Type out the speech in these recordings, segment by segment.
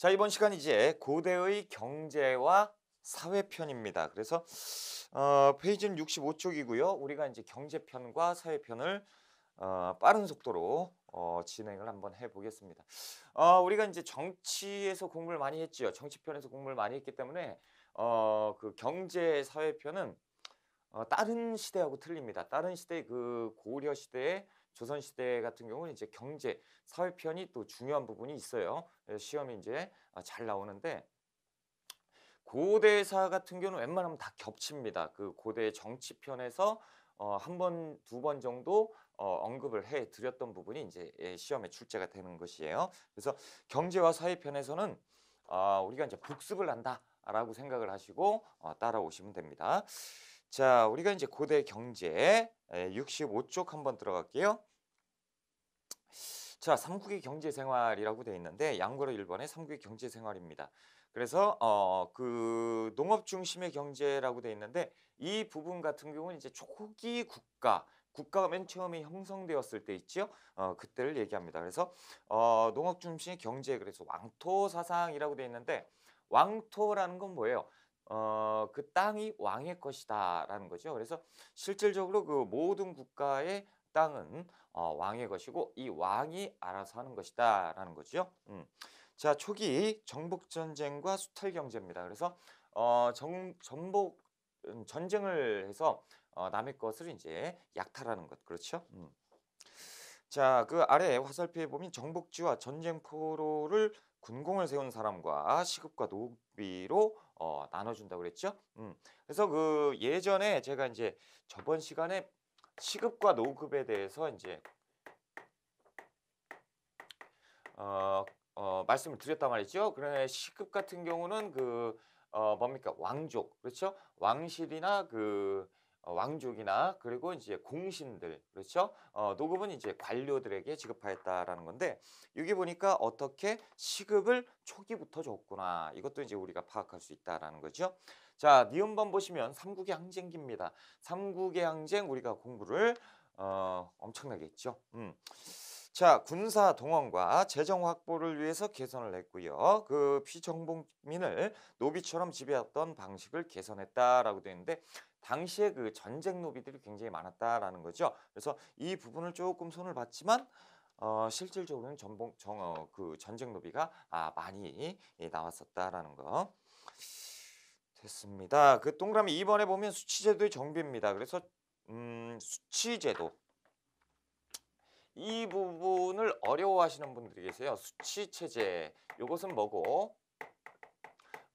자 이번 시간 이제 고대의 경제와 사회 편입니다. 그래서 어, 페이지는 65쪽이고요. 우리가 이제 경제 편과 사회 편을 어, 빠른 속도로 어, 진행을 한번 해보겠습니다. 어, 우리가 이제 정치에서 공부를 많이 했지요. 정치편에서 공부를 많이 했기 때문에 어, 그 경제 사회 편은 어, 다른 시대하고 틀립니다. 다른 시대 그 고려 시대의 조선시대 같은 경우는 이제 경제, 사회편이 또 중요한 부분이 있어요. 시험이 이제 아, 잘 나오는데 고대사 같은 경우는 웬만하면 다 겹칩니다. 그 고대 정치편에서 어, 한 번, 두 번 정도 어, 언급을 해 드렸던 부분이 이제 예, 시험에 출제가 되는 것이에요. 그래서 경제와 사회편에서는 어, 아, 우리가 이제 복습을 한다라고 생각을 하시고 어, 따라오시면 됩니다. 자, 우리가 이제 고대 경제 65쪽 예, 한번 들어갈게요. 자, 삼국의 경제 생활이라고 돼 있는데 양구로 1번의 삼국의 경제 생활입니다. 그래서 어 그 농업 중심의 경제라고 돼 있는데 이 부분 같은 경우는 이제 초기 국가 국가가 맨 처음에 형성되었을 때있죠 어, 그때를 얘기합니다. 그래서 어, 농업 중심의 경제 그래서 왕토 사상이라고 돼 있는데 왕토라는 건 뭐예요? 어, 그 땅이 왕의 것이다라는 거죠. 그래서 실질적으로 그 모든 국가의 땅은 어, 왕의 것이고 이 왕이 알아서 하는 것이다 라는 거죠. 음. 자 초기 정복전쟁과 수탈경제입니다. 그래서 어, 정, 정복 음, 전쟁을 해서 어, 남의 것을 이제 약탈하는 것 그렇죠. 음. 자그 아래 화살표에 보면 정복지와 전쟁포로를 군공을 세운 사람과 시급과 노비로 어, 나눠준다고 그랬죠. 음. 그래서 그 예전에 제가 이제 저번 시간에 시급과 노급에 대해서 이제 어, 어, 말씀을 드렸단 말이죠. 그런데 시급 같은 경우는 그 어, 뭡니까 왕족 그렇죠? 왕실이나 그 어, 왕족이나 그리고 이제 공신들 그렇죠 어, 노급은 이제 관료들에게 지급하였다라는 건데 여기 보니까 어떻게 시급을 초기부터 줬구나 이것도 이제 우리가 파악할 수 있다라는 거죠 자, 니은번 보시면 삼국의 항쟁기입니다. 삼국의 항쟁 우리가 공부를 어, 엄청나게 했죠. 음. 자, 군사 동원과 재정 확보를 위해서 개선을 했고요. 그 피정복민을 노비처럼 지배했던 방식을 개선했다라고 되어 있는데 당시에 그 전쟁 노비들이 굉장히 많았다라는 거죠. 그래서 이 부분을 조금 손을 봤지만 어, 실질적으로는 전봉 정, 어, 그 전쟁 노비가 아, 많이 예, 나왔었다라는 거. 됐습니다. 그 동그라미 2번에 보면 수치제도의 정비입니다. 그래서 음, 수치제도 이 부분을 어려워하시는 분들이 계세요. 수치체제 이것은 뭐고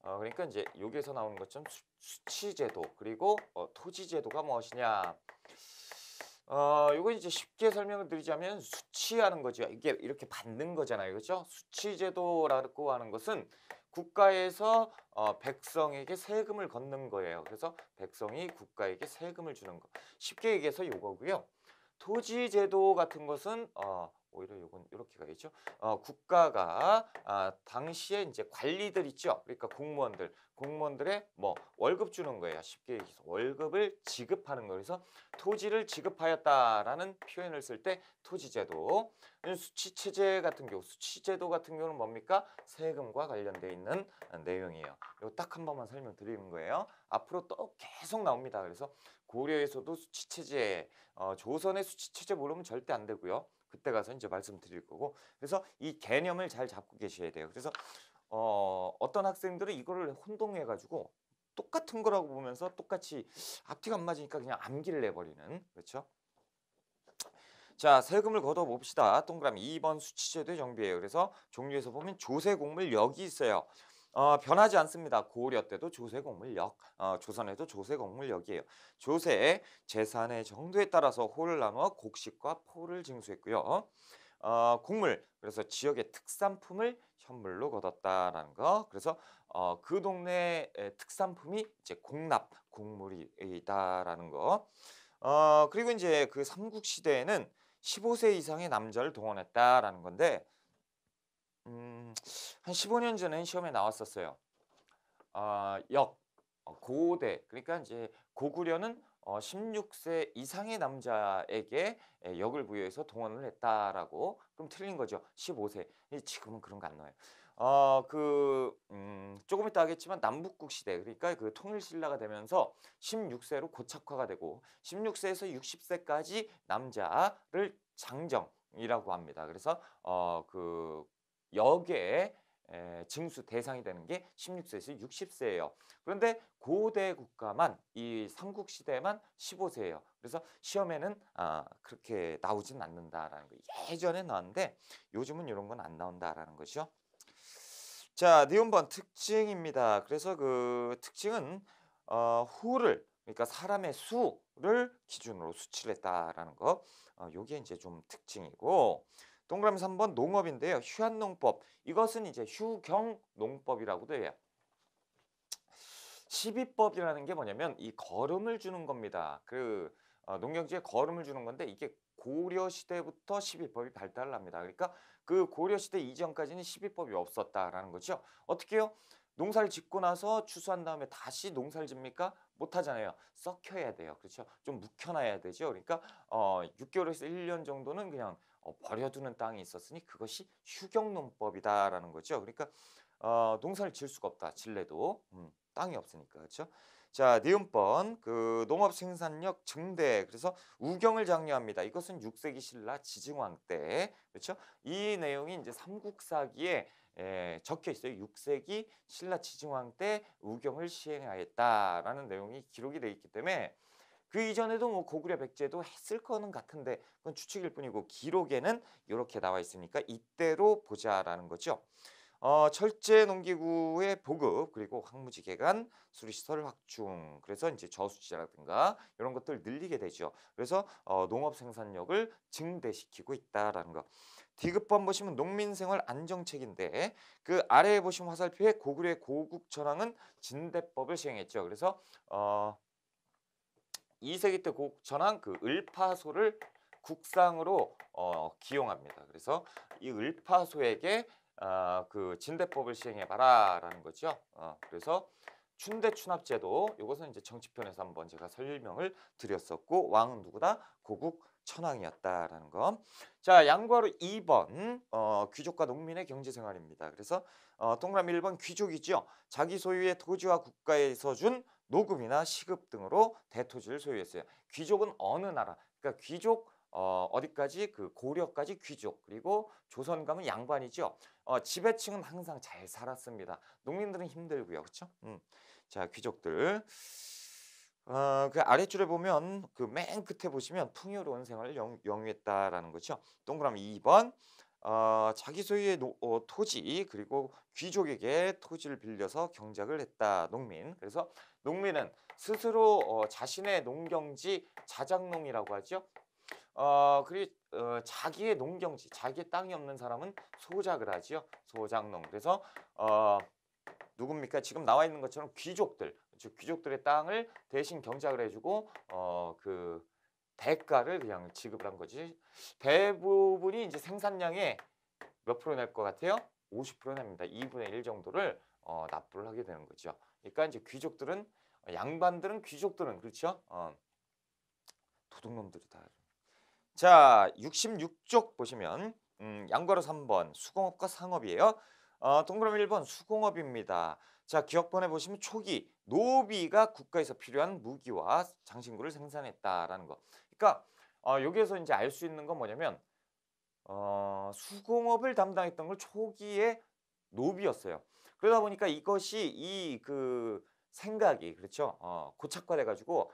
어, 그러니까 이제 여기에서 나오는 것처럼 수, 치제도 그리고 어, 토지제도가 무엇이냐 어, 요거 이제 쉽게 설명을 드리자면 수치하는 거죠. 이게 이렇게 받는 거잖아요. 그렇죠? 수치제도라고 하는 것은 국가에서 어, 백성에게 세금을 걷는 거예요. 그래서 백성이 국가에게 세금을 주는 거. 쉽게 얘기해서 요거고요. 토지제도 같은 것은 어, 오히려 요건 이렇게 가겠죠. 어, 국가가 아, 당시에 이제 관리들 있죠. 그러니까 공무원들, 공무원들의 뭐 월급 주는 거예요. 쉽게 얘기해서 월급을 지급하는 거예요. 그래서 토지를 지급하였다라는 표현을 쓸 때 토지제도, 음, 수치체제 같은 경우, 수치제도 같은 경우는 뭡니까? 세금과 관련돼 있는 내용이에요. 이거 딱 한 번만 설명드리는 거예요. 앞으로 또 계속 나옵니다. 그래서 고려에서도 수치체제, 어, 조선의 수치체제 모르면 절대 안 되고요. 그때 가서 이제 말씀드릴 거고 그래서 이 개념을 잘 잡고 계셔야 돼요. 그래서 어, 어떤 학생들은 이거를 혼동해 가지고 똑같은 거라고 보면서 똑같이 앞뒤가 안 맞으니까 그냥 암기를 내버리는 그렇죠? 자 세금을 걷어 봅시다. 동그라미 2번 수치제도의 정비예요. 그래서 종류에서 보면 조세공물 여기 있어요. 어, 변하지 않습니다. 고려 때도 조세공물력, 어, 조선에도 조세공물력이에요. 조세의 재산의 정도에 따라서 호를 나누 곡식과 포를 징수했고요. 어, 곡물, 그래서 지역의 특산품을 현물로 거뒀다라는 거. 그래서 어, 그 동네의 특산품이 이제 공납, 곡물이다라는 거. 어, 그리고 이제 그 삼국시대에는 15세 이상의 남자를 동원했다라는 건데 음, 한 15년 전에 시험에 나왔었어요. 아, 어, 역, 고대, 그러니까 이제 고구려는 어, 16세 이상의 남자에게 예, 역을 부여해서 동원을 했다라고 그럼 틀린 거죠. 15세. 지금은 그런 거 안 나와요. 어, 그, 음, 조금 이따 하겠지만 남북국 시대, 그러니까 그 통일신라가 되면서 16세로 고착화가 되고 16세에서 60세까지 남자를 장정이라고 합니다. 그래서 어, 그 여기에 에, 징수 대상이 되는 게 16세에서 60세예요. 그런데 고대 국가만 이 삼국 시대만 15세예요. 그래서 시험에는 아, 그렇게 나오진 않는다라는 거. 예전에 나왔는데 요즘은 이런 건 안 나온다라는 거죠. 자, 네온번 특징입니다. 그래서 그 특징은 어, 후를 그러니까 사람의 수를 기준으로 수치를 했다라는 거. 어, 요게 이제 좀 특징이고 동그라미 3번 농업인데요. 휴한농법. 이것은 이제 휴경농법이라고도 해요. 시비법이라는게 뭐냐면 이 걸음을 주는 겁니다. 그 어, 농경지에 걸음을 주는 건데 이게 고려 시대부터 시비법이 발달을 합니다. 그러니까 그 고려 시대 이전까지는 시비법이 없었다라는 거죠. 어떻게 해요? 농사를 짓고 나서 추수한 다음에 다시 농사를 짓니까 못하잖아요. 썩혀야 돼요. 그렇죠? 좀 묵혀놔야 되죠. 그러니까 어, 6개월에서 1년 정도는 그냥 어, 버려두는 땅이 있었으니 그것이 휴경농법이다라는 거죠. 그러니까 어, 농사를 지을 수가 없다. 진례도 음, 땅이 없으니까 그렇죠. 자 니은번 그 농업 생산력 증대 그래서 우경을 장려합니다. 이것은 6세기 신라 지증왕 때 그렇죠. 이 내용이 이제 삼국사기에 에, 적혀 있어요. 6세기 신라 지증왕 때 우경을 시행하였다라는 내용이 기록이 돼 있기 때문에 그 이전에도 뭐 고구려 백제도 했을 거는 같은데 그건 추측일 뿐이고 기록에는 이렇게 나와 있으니까 이때로 보자라는 거죠. 어, 철제 농기구의 보급 그리고 황무지 개간 수리시설 확충 그래서 이제 저수지라든가 이런 것들 늘리게 되죠. 그래서 어, 농업 생산력을 증대시키고 있다라는 거. 디귿번 보시면 농민생활 안정책인데 그 아래에 보시면 화살표에 고구려의 고국 전황은 진대법을 시행했죠. 그래서 어, 2세기 때 전한 그 을파소를 국상으로 어, 기용합니다. 그래서 이 을파소에게 어, 그 진대법을 시행해봐라라는 거죠. 어, 그래서 춘대춘합제도 이것은 이제 정치편에서 한번 제가 설명을 드렸었고 왕은 누구다? 고국 천황이었다라는 거. 자, 양과로 2번 어, 귀족과 농민의 경제생활입니다. 그래서 어, 동남 1번 귀족이죠. 자기 소유의 토지와 국가에서 준 노금이나 시급 등으로 대토지를 소유했어요. 귀족은 어느 나라? 그러니까 귀족 어, 어디까지 그 고려까지 귀족 그리고 조선 가면 양반이죠. 어, 지배층은 항상 잘 살았습니다. 농민들은 힘들고요, 그렇죠? 음. 자 귀족들. 어, 그아래줄에 보면 그 맨 끝에 보시면 풍요로운 생활을 영, 유했다라는 거죠. 동그라미 2번 어, 자기 소유의 노, 어, 토지 그리고 귀족에게 토지를 빌려서 경작을 했다 농민. 그래서 농민은 스스로 어, 자신의 농경지 자작농이라고 하죠. 어, 그리고 어, 자기의 농경지, 자기의 땅이 없는 사람은 소작을 하지요. 소작농. 그래서 어, 누굽니까? 지금 나와 있는 것처럼 귀족들, 즉 귀족들의 땅을 대신 경작을 해주고 어, 그 대가를 그냥 지급을 한 거지. 대부분이 이제 생산량의 몇 프로 낼것 같아요? 50% 냅니다. 2분의 1 정도를 어, 납부를 하게 되는 거죠. 그러니까 이제 귀족들은 양반들은 귀족들은 그렇죠? 어. 도둑놈들이 다. 자, 66쪽 보시면 음, 양괄호 3번 수공업과 상업이에요. 어, 동그라미 1번 수공업입니다. 자, 기억본에 보시면 초기 노비가 국가에서 필요한 무기와 장신구를 생산했다라는 거. 그러니까 어, 여기에서 이제 알 수 있는 건 뭐냐면 어, 수공업을 담당했던 걸 초기에 노비였어요. 그러다 보니까 이것이 이그 생각이 그렇죠 어, 고착화돼 가지고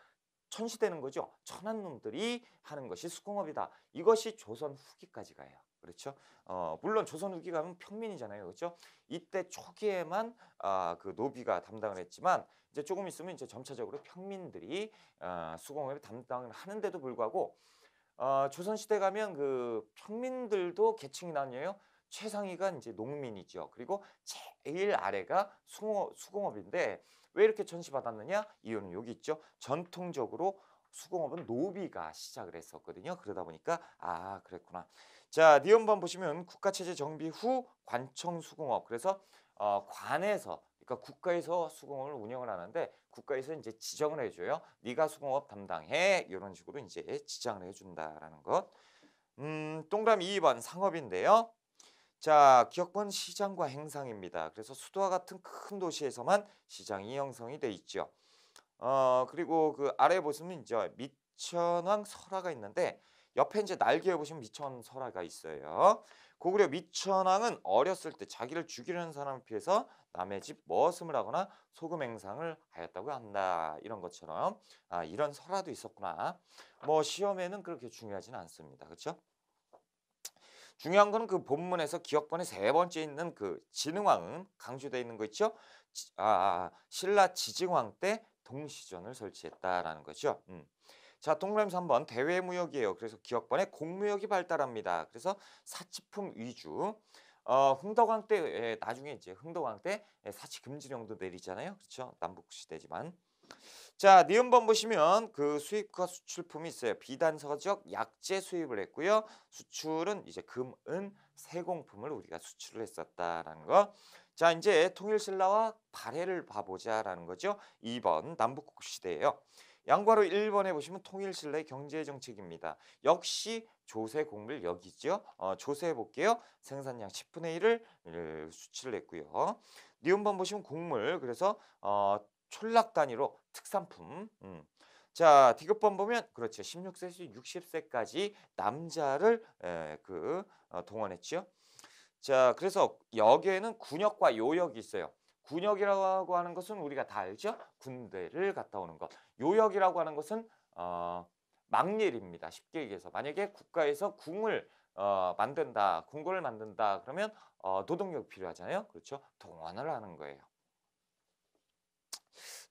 천시되는 거죠 천한 놈들이 하는 것이 수공업이다 이것이 조선 후기까지 가요 그렇죠 어, 물론 조선 후기 가면 평민이잖아요 그렇죠 이때 초기에만 아, 그 노비가 담당을 했지만 이제 조금 있으면 이제 점차적으로 평민들이 아, 수공업에 담당을 하는데도 불구하고 어, 조선시대 가면 그 평민들도 계층이 나뉘어요. 최상위가 이제 농민이죠. 그리고 제일 아래가 수공업, 수공업인데 왜 이렇게 전시받았느냐? 이유는 여기 있죠. 전통적으로 수공업은 노비가 시작을 했었거든요. 그러다 보니까 아 그랬구나. 자 니은번 보시면 국가체제 정비 후 관청 수공업 그래서 어, 관에서 그러니까 국가에서 수공업을 운영을 하는데 국가에서 이제 지정을 해줘요. 네가 수공업 담당해 이런 식으로 이제 지정을 해준다라는 것. 음 동그라미 2번 상업인데요. 자, 기업은 시장과 행상입니다. 그래서 수도와 같은 큰 도시에서만 시장이 형성이 돼 있죠. 어, 그리고 그 아래에 보시면 이제 미천왕 설화가 있는데 옆에 이제 날개에 보시면 미천 설화가 있어요. 고구려 그 미천왕은 어렸을 때 자기를 죽이려는 사람을 피해서 남의 집 머슴을 하거나 소금 행상을 하였다고 한다. 이런 것처럼 아, 이런 설화도 있었구나. 뭐 시험에는 그렇게 중요하진 않습니다. 그렇죠? 중요한 거는 그 본문에서 기억번에 세 번째 있는 그 진흥왕은 강조되어 있는 거 있죠. 지, 아, 아, 아 신라 지증왕 때 동시전을 설치했다라는 거죠. 음. 자, 동그라미3번 대외 무역이에요. 그래서 기역번에 공무역이 발달합니다. 그래서 사치품 위주. 어, 흥덕왕 때 에, 나중에 이제 흥덕왕 때 사치 금지령도 내리잖아요. 그렇죠? 남북 시대지만. 자, 니은번 보시면 그 수입과 수출품이 있어요. 비단서적 약재 수입을 했고요. 수출은 이제 금, 은, 세공품을 우리가 수출을 했었다라는 거. 자, 이제 통일신라와 발해를 봐보자라는 거죠. 2번 남북국 시대예요. 양과로 1번에 보시면 통일신라의 경제정책입니다. 역시 조세 공을 여기죠. 어, 조세 볼게요. 생산량 10분의 1을 수출을 했고요. 니은번 보시면 곡물 그래서 어, 촌락 단위로 특산품. 음. 자, 디귿번 보면 그렇죠. 16세에서 60세까지 남자를 에, 그 어, 동원했죠 자, 그래서 여기에는 군역과 요역이 있어요. 군역이라고 하는 것은 우리가 다 알죠? 군대를 갔다 오는 것. 요역이라고 하는 것은 어, 막일입니다. 쉽게 얘기해서 만약에 국가에서 궁을 어, 만든다, 궁궐을 만든다 그러면 어, 노동력 필요하잖아요. 그렇죠? 동원을 하는 거예요.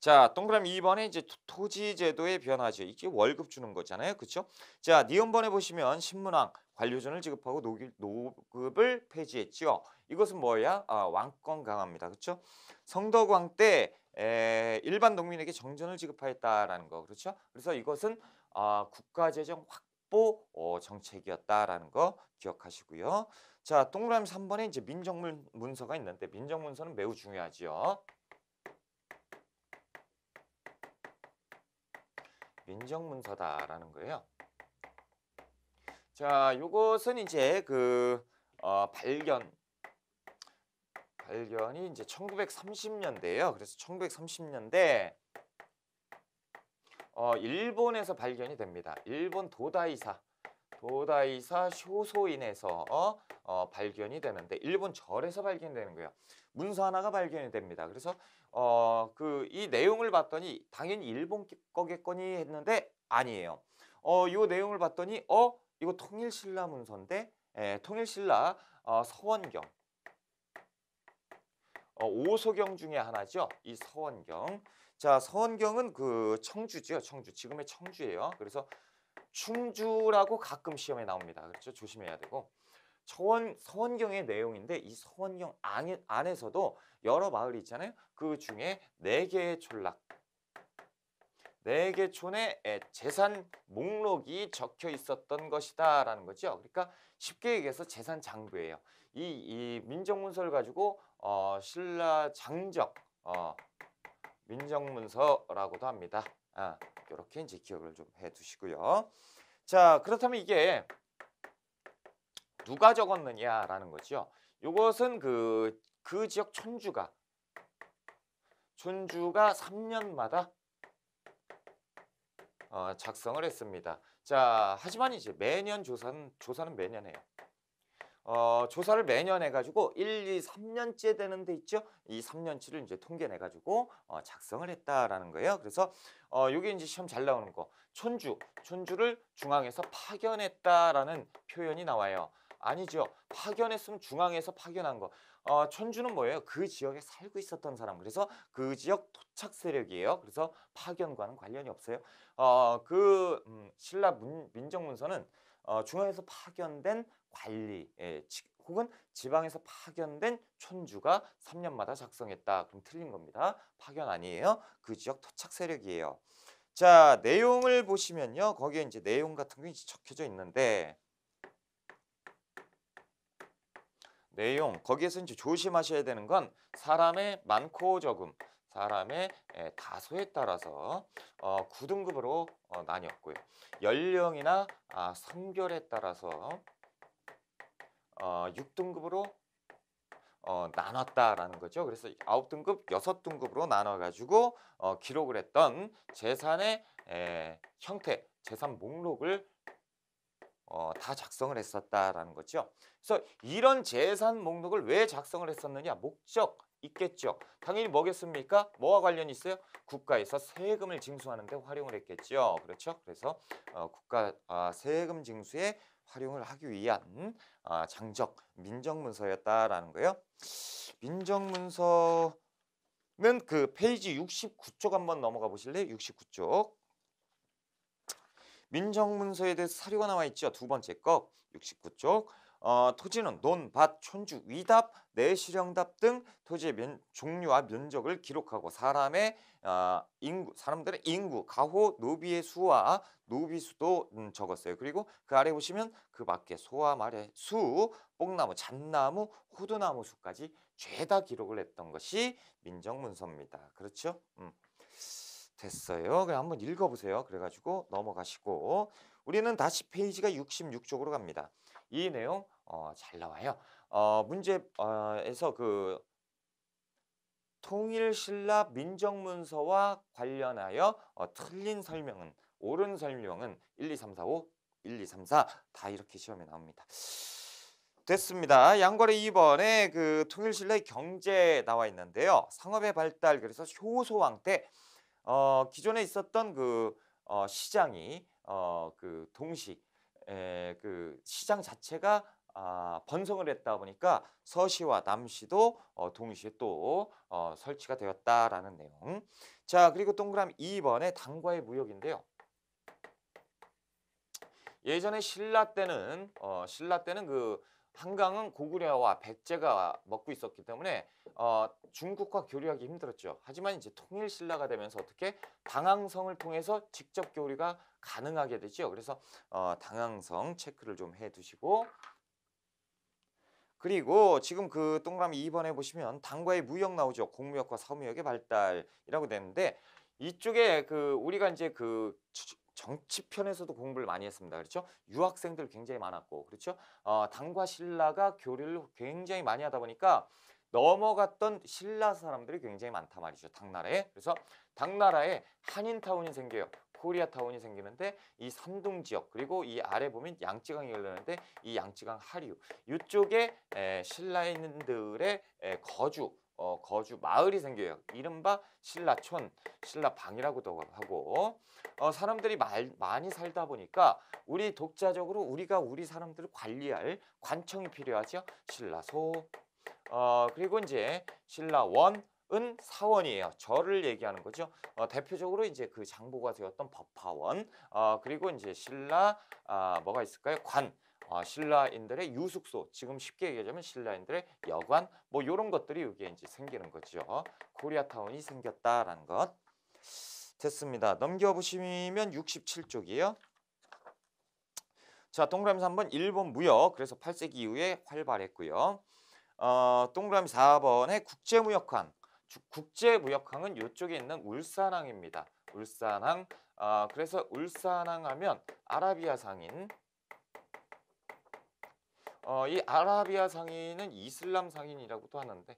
자, 동그라미 2번에 이제 토지 제도의 변화죠. 이게 월급 주는 거잖아요. 그렇죠? 자, 니은번에 보시면 신문왕 관료전을 지급하고 노기, 노급을 폐지했지요. 이것은 뭐야? 아, 왕권 강화입니다. 그렇죠? 성덕왕 때 에, 일반 농민에게 정전을 지급하였다라는 거. 그렇죠? 그래서 이것은 아, 국가재정 확보 어, 정책이었다라는 거 기억하시고요. 자, 동그라미 3번에 이제 민정문 문서가 있는데 민정문서는 매우 중요하지요. 인정문서다라는 거예요. 자, 요것은 이제 그 어, 발견 발견이 이제 1930년대예요. 그래서 1930년대 어, 일본에서 발견이 됩니다. 일본 도다이사 도다이사 쇼소인에서 어, 어 발견이 되는데 일본 절에서 발견되는 거예요. 문서 하나가 발견이 됩니다. 그래서 어, 그 이 내용을 봤더니 당연히 일본 거겠거니 했는데 아니에요. 어, 이 내용을 봤더니 어 이거 통일신라 문서인데 에, 예, 통일신라 어, 서원경 어, 오소경 중에 하나죠. 이 서원경. 자, 서원경은 그 청주죠. 청주. 지금의 청주예요. 그래서 충주라고 가끔 시험에 나옵니다. 그렇죠? 조심해야 되고. 서원, 서원경의 내용인데 이 서원경 안, 에서도 여러 마을이 있잖아요. 그 중에 네 개의 촌락, 네개의 촌의 재산 목록이 적혀 있었던 것이다 라는 거죠. 그러니까 쉽게 얘기해서 재산 장부예요. 이, 이 민정문서를 가지고 어, 신라 장적, 어, 민정문서라고도 합니다. 아, 이렇게 이제 기억을 좀 해두시고요. 자, 그렇다면 이게 누가 적었느냐라는 거죠. 이것은 그, 그 지역 촌주가 촌주가 3년마다 어, 작성을 했습니다. 자, 하지만 이제 매년 조사는 조사는 매년 해요. 어, 조사를 매년 해가지고 1, 2, 3년째 되는 데 있죠. 이 3년치를 이제 통계내가지고 어, 작성을 했다라는 거예요. 그래서 어, 이게 이제 시험 잘 나오는 거. 촌주, 촌주를 중앙에서 파견했다라는 표현이 나와요. 아니죠. 파견했으면 중앙에서 파견한 거. 어, 천주는 뭐예요? 그 지역에 살고 있었던 사람. 그래서 그 지역 토착 세력이에요. 그래서 파견과는 관련이 없어요. 어, 그 음, 신라 문, 민정문서는 어, 중앙에서 파견된 관리 예, 치, 혹은 지방에서 파견된 천주가 3년마다 작성했다. 그럼 틀린 겁니다. 파견 아니에요. 그 지역 토착 세력이에요. 자 내용을 보시면요. 거기에 이제 내용 같은 게 적혀져 있는데 내용 거기에서 이제 조심하셔야 되는 건 사람의 많고 적음 사람의 예, 다소에 따라서 9등급으로 어, 어, 나뉘었고요. 연령이나 아, 성별에 따라서 6등급으로 어, 나눴다라는 거죠. 그래서 9등급, 6등급으로 나눠가지고 기록을 했던 재산의 예, 형태, 재산 목록을 어, 다 작성을 했었다라는 거죠. 그래서 이런 재산 목록을 왜 작성을 했었느냐? 목적 있겠죠. 당연히 뭐겠습니까? 뭐와 관련이 있어요? 국가에서 세금을 징수하는 데 활용을 했겠죠. 그렇죠? 그래서 어, 국가 아, 세금 징수에 활용을 하기 위한 아, 장적 민정문서였다라는 거예요. 민정문서는 그 페이지 69쪽 한번 넘어가 보실래요? 69쪽. 민정문서에 대해서 사료가 나와 있죠. 두 번째 거 69쪽. 어, 토지는 논, 밭, 촌주, 위답, 내실형답 등 토지의 면, 종류와 면적을 기록하고 사람의 어, 인구, 사람들의 인구, 가호, 노비의 수와 노비수도 음, 적었어요. 그리고 그 아래 보시면 그 밖에 소와 말의 수, 뽕나무, 잣나무, 호두나무 수까지 죄다 기록을 했던 것이 민정문서입니다. 그렇죠? 음. 됐어요. 그럼 한번 읽어보세요. 그래가지고 넘어가시고 우리는 다시 페이지가 66쪽으로 갑니다. 이 내용 어, 잘 나와요. 어, 문제에서 어, 그 통일신라 민정문서와 관련하여 어, 틀린 설명은 옳은 설명은 1, 2, 3, 4, 5, 1, 2, 3, 4 다 이렇게 시험에 나옵니다. 됐습니다. 양거래 2번에 그 통일신라의 경제 나와 있는데요. 상업의 발달 그래서 효소왕 때 어, 기존에 있었던 그 어, 시장이 어, 그동시 에, 그 시장 자체가 아, 번성을 했다 보니까 서시와 남시도 어, 동시에 또 어, 설치가 되었다라는 내용. 자 그리고 동그라미 2번의 당과의 무역인데요. 예전에 신라 때는 어, 신라 때는 그 한강은 고구려와 백제가 먹고 있었기 때문에 어, 중국과 교류하기 힘들었죠. 하지만 이제 통일 신라가 되면서 어떻게 당항성을 통해서 직접 교류가 가능하게 되죠. 그래서 어, 당항성 체크를 좀 해두시고 그리고 지금 그 동그라미 2번에 보시면 당과의 무역 나오죠. 공무역과 서무역의 발달이라고 되는데 이쪽에 그 우리가 이제 그 정치편에서도 공부를 많이 했습니다. 그렇죠? 유학생들 굉장히 많았고, 그렇죠? 어, 당과 신라가 교류를 굉장히 많이 하다 보니까 넘어갔던 신라 사람들이 굉장히 많다 말이죠. 당나라에. 그래서 당나라에 한인타운이 생겨요. 코리아타운이 생기는데 이 산둥 지역 그리고 이 아래 보면 양쯔강이 열리는데 이 양쯔강 하류 이쪽에 에, 신라인들의 에, 거주 어, 거주 마을이 생겨요. 이른바 신라촌, 신라방이라고도 하고 어, 사람들이 말, 많이 살다 보니까 우리 독자적으로 우리가 우리 사람들을 관리할 관청이 필요하죠. 신라소, 어, 그리고 이제 신라원, 은 사원이에요. 저를 얘기하는 거죠. 어, 대표적으로 이제 그 장보가 되었던 법화원, 어, 그리고 이제 신라 아, 뭐가 있을까요? 관, 어, 신라인들의 유숙소, 지금 쉽게 얘기하자면 신라인들의 여관 뭐 이런 것들이 여기에 이제 생기는 거죠. 코리아타운이 생겼다라는 것. 됐습니다. 넘겨보시면 67쪽이에요. 자, 동그라미 3번 일본 무역. 그래서 8세기 이후에 활발했고요. 어, 동그라미 4번에 국제무역항. 국제무역항은 이쪽에 있는 울산항입니다. 울산항. 어, 그래서 울산항 하면 아라비아상인 어, 이 아라비아 상인은 이슬람 상인이라고도 하는데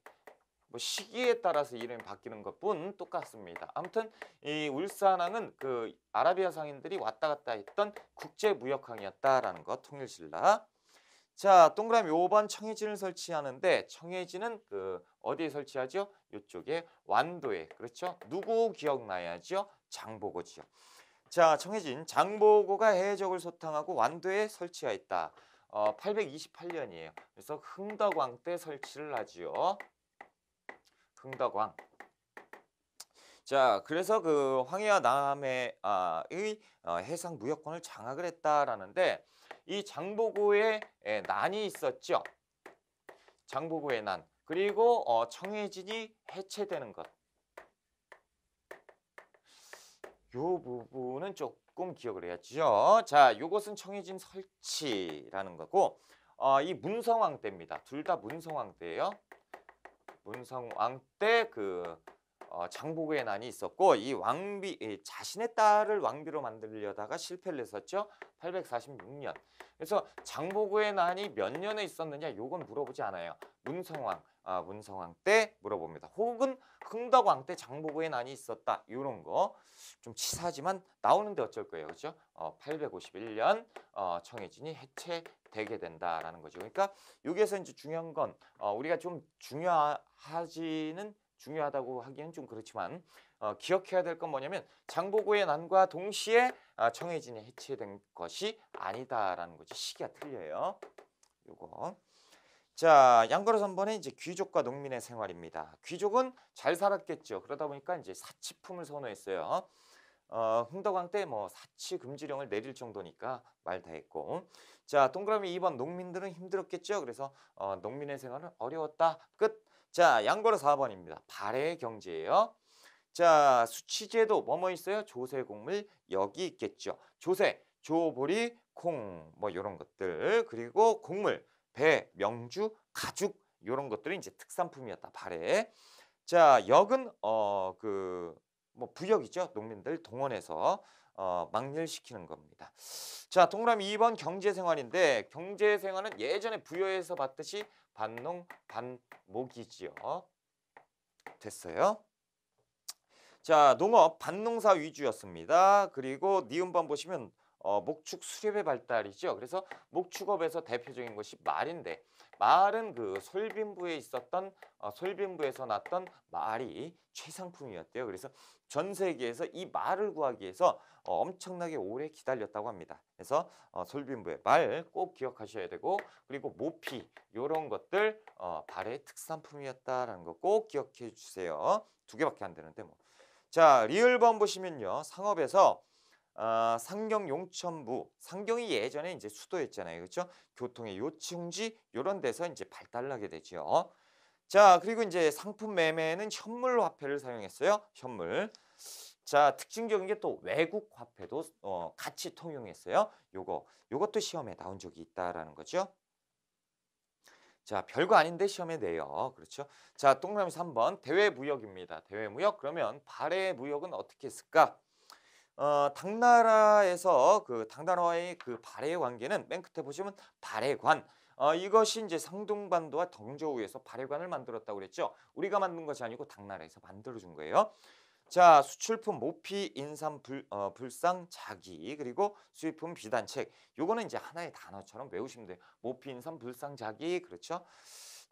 뭐 시기에 따라서 이름이 바뀌는 것뿐 똑같습니다. 아무튼 이 울산항은 그 아라비아 상인들이 왔다 갔다 했던 국제 무역항이었다라는 것 통일신라. 자, 동그라미 5번 청해진을 설치하는데 청해진은 그 어디에 설치하죠? 이쪽에 완도에. 그렇죠? 누구 기억나야죠? 장보고 지역. 자, 청해진 장보고가 해적을 소탕하고 완도에 설치하였다. 어, 828년이에요. 그래서 흥덕왕 때 설치를 하지요. 흥덕왕. 자, 그래서 그 황해와 남해의 어, 해상 무역권을 장악을 했다라는데 이 장보고의 난이 있었죠. 장보고의 난. 그리고 어, 청해진이 해체되는 것. 요 부분은 조금 기억을 해야죠. 자, 요것은 청해진 설치라는 거고 어, 이 문성왕 때입니다. 둘 다 문성왕 때예요. 문성왕 때그 어, 장보고의 난이 있었고 이 왕비 자신의 딸을 왕비로 만들려다가 실패를 했었죠. 846년. 그래서 장보고의 난이 몇 년에 있었느냐 요건 물어보지 않아요. 문성왕 아, 문성왕 때 물어봅니다. 혹은 흥덕왕 때 장보고의 난이 있었다. 이런 거 좀 치사하지만 나오는데 어쩔 거예요. 그렇죠? 어, 851년 어, 청해진이 해체되게 된다라는 거죠. 그러니까 여기에서 이제 중요한 건 어, 우리가 좀 중요하지는 중요하다고 하기엔 좀 그렇지만 어, 기억해야 될 건 뭐냐면 장보고의 난과 동시에 어, 아, 청해진이 해체된 것이 아니다라는 거죠. 시기가 틀려요. 요거. 자, 양가로 3번에 이제 귀족과 농민의 생활입니다. 귀족은 잘 살았겠죠. 그러다 보니까 이제 사치품을 선호했어요. 어, 흥덕왕 때 뭐 사치 금지령을 내릴 정도니까 말 다 했고. 자, 동그라미 2번 농민들은 힘들었겠죠. 그래서 어, 농민의 생활은 어려웠다. 끝. 자, 양거로 4번입니다. 발의 경제예요. 자, 수치제도 뭐뭐 있어요? 조세 곡물 여기 있겠죠. 조세, 조보리, 콩, 뭐 이런 것들. 그리고 곡물, 배, 명주, 가죽 이런 것들이 이제 특산품이었다. 발에. 자, 역은 어 그 뭐 부역이죠. 농민들 동원해서 어, 망렬시키는 겁니다. 자, 동그라미 2번 경제생활인데 경제생활은 예전에 부여에서 봤듯이 반농 반목이지요. 됐어요. 자, 농업 반농사 위주였습니다. 그리고 니은반 보시면 어, 목축 수렵의 발달이죠. 그래서 목축업에서 대표적인 것이 말인데 말은 그 솔빈부에 있었던 어, 솔빈부에서 났던 말이 최상품이었대요. 그래서 전 세계에서 이 말을 구하기 위해서 어, 엄청나게 오래 기다렸다고 합니다. 그래서 어, 솔빈부의 말 꼭 기억하셔야 되고 그리고 모피 이런 것들 어, 발의 특산품이었다라는 거 꼭 기억해 주세요. 두 개밖에 안 되는데 뭐. 자, 리을번 보시면요. 상업에서 어, 상경 용천부 상경이 예전에 이제 수도였잖아요 그렇죠 교통의 요충지 이런 데서 이제 발달하게 되죠 자 그리고 이제 상품 매매는 현물 화폐를 사용했어요 현물 자 특징적인 게 또 외국 화폐도 어, 같이 통용했어요 요거 요것도 시험에 나온 적이 있다라는 거죠 자 별거 아닌데 시험에 내요 그렇죠 자 동그라미 3번 대외무역입니다 대외무역 그러면 발해 무역은 어떻게 했을까 어, 당나라에서 그 당나라와의 그 발해 관계는 맨 끝에 보시면 발해관 어, 이것이 이제 상동반도와 덩저우에서 발해관을 만들었다고 그랬죠. 우리가 만든 것이 아니고 당나라에서 만들어준 거예요. 자 수출품 모피 인삼 불, 어, 불상 자기 그리고 수입품 비단책 요거는 이제 하나의 단어처럼 외우시면 돼요. 모피 인삼 불상 자기 그렇죠.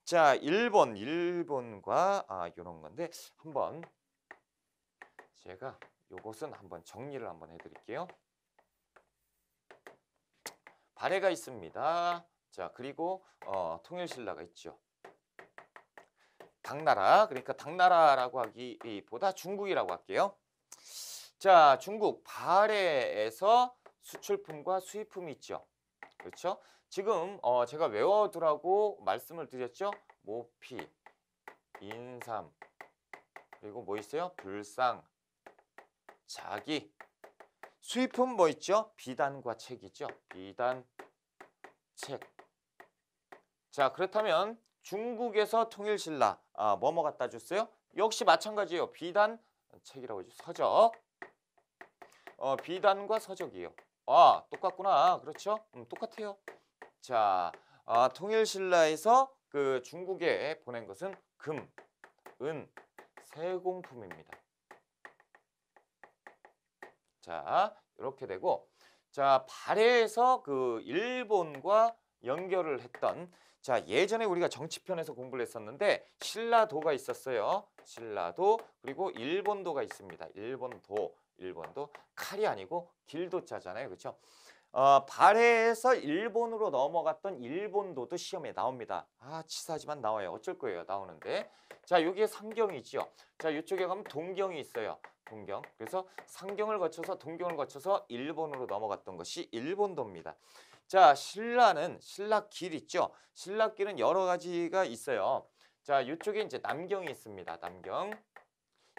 자 일본 일본과 아 요런 건데 한번 제가 요것은 한번 정리를 한번 해드릴게요. 발해가 있습니다. 자 그리고 어, 통일신라가 있죠. 당나라 그러니까 당나라라고 하기보다 중국이라고 할게요. 자 중국 발해에서 수출품과 수입품이 있죠. 그렇죠? 지금 어, 제가 외워두라고 말씀을 드렸죠. 모피, 인삼, 그리고 뭐 있어요? 불상, 자기 수입품 뭐 있죠? 비단과 책이죠. 비단, 책. 자 그렇다면 중국에서 통일신라 아, 뭐뭐 갖다 줬어요? 역시 마찬가지예요. 비단, 책이라고 해죠 서적. 어, 비단과 서적이에요. 아 똑같구나. 그렇죠? 음, 똑같아요. 자 아, 통일신라에서 그 중국에 보낸 것은 금, 은, 세공품입니다. 자, 이렇게 되고 자, 발해에서 그 일본과 연결을 했던 자, 예전에 우리가 정치편에서 공부를 했었는데 신라도가 있었어요. 신라도 그리고 일본도가 있습니다. 일본도, 일본도 칼이 아니고 길도자잖아요. 그렇죠? 어, 발해에서 일본으로 넘어갔던 일본도도 시험에 나옵니다. 아 치사하지만 나와요. 어쩔 거예요. 나오는데. 자 여기에 상경이지요. 자 이쪽에 가면 동경이 있어요. 동경. 그래서 상경을 거쳐서 동경을 거쳐서 일본으로 넘어갔던 것이 일본도입니다. 자 신라는 신라길 있죠. 신라길은 여러 가지가 있어요. 자 이쪽에 이제 남경이 있습니다. 남경.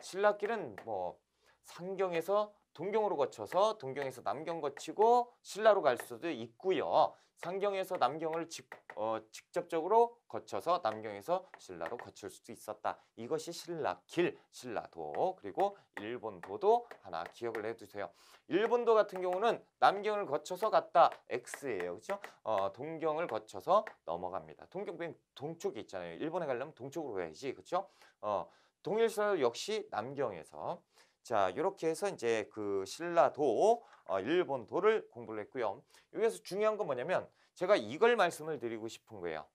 신라길은 뭐 상경에서 동경으로 거쳐서 동경에서 남경 거치고 신라로 갈 수도 있고요. 상경에서 남경을 직, 어, 직접적으로 거쳐서 남경에서 신라로 거칠 수도 있었다. 이것이 신라길, 신라도 그리고 일본도도 하나 기억을 해두세요. 일본도 같은 경우는 남경을 거쳐서 갔다 X예요. 그렇죠? 어, 동경을 거쳐서 넘어갑니다. 동경 동쪽에 있잖아요. 일본에 가려면 동쪽으로 가야지. 그렇죠? 어, 동일서 역시 남경에서 자, 이렇게 해서 이제 그 신라도, 어, 일본도를 공부를 했고요. 여기서 중요한 건 뭐냐면 제가 이걸 말씀을 드리고 싶은 거예요.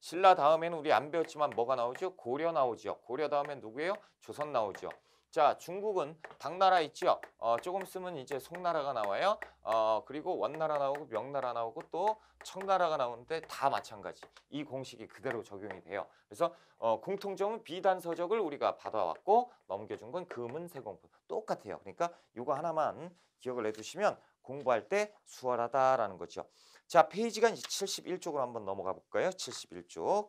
신라 다음에는 우리 안 배웠지만 뭐가 나오죠? 고려 나오죠. 고려 다음엔 누구예요? 조선 나오죠. 자, 중국은 당나라 있죠 어, 조금 쓰면 이제 송나라가 나와요. 어, 그리고 원나라 나오고 명나라 나오고 또 청나라가 나오는데 다 마찬가지. 이 공식이 그대로 적용이 돼요. 그래서 어, 공통점은 비단서적을 우리가 받아왔고 넘겨준 건 금은세공포. 똑같아요. 그러니까 이거 하나만 기억을 해두시면 공부할 때 수월하다라는 거죠. 자, 페이지가 이제 71쪽으로 한번 넘어가 볼까요? 71쪽.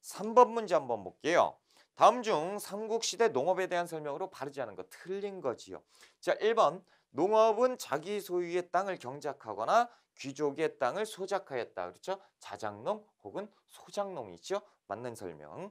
3번 문제 한번 볼게요. 다음 중 삼국시대 농업에 대한 설명으로 바르지 않은 것 틀린 거지요. 자, 1번 농업은 자기 소유의 땅을 경작하거나 귀족의 땅을 소작하였다. 그렇죠? 자작농 혹은 소작농이죠. 맞는 설명.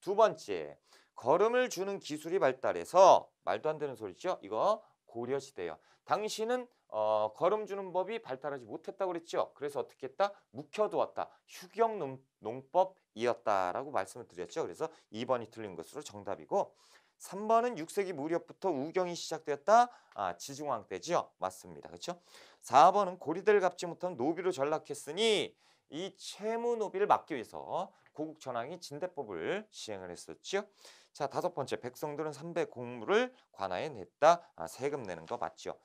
두 번째, 걸음을 주는 기술이 발달해서 말도 안 되는 소리죠. 이거 고려시대요. 당신은 어, 걸음 주는 법이 발달하지 못했다고 그랬죠. 그래서 어떻게 했다? 묵혀두었다. 휴경 농법이었다라고 말씀을 드렸죠. 그래서 2번이 틀린 것으로 정답이고 3번은 6세기 무렵부터 우경이 시작되었다. 아, 지중왕 때지요. 맞습니다. 그렇죠? 4번은 고리대를 갚지 못한 노비로 전락했으니 이 채무 노비를 막기 위해서 고국 전왕이 진대법을 시행을 했었죠 자, 다섯 번째 백성들은 삼배 공물을 관하에 냈다. 아, 세금 내는 거 맞죠.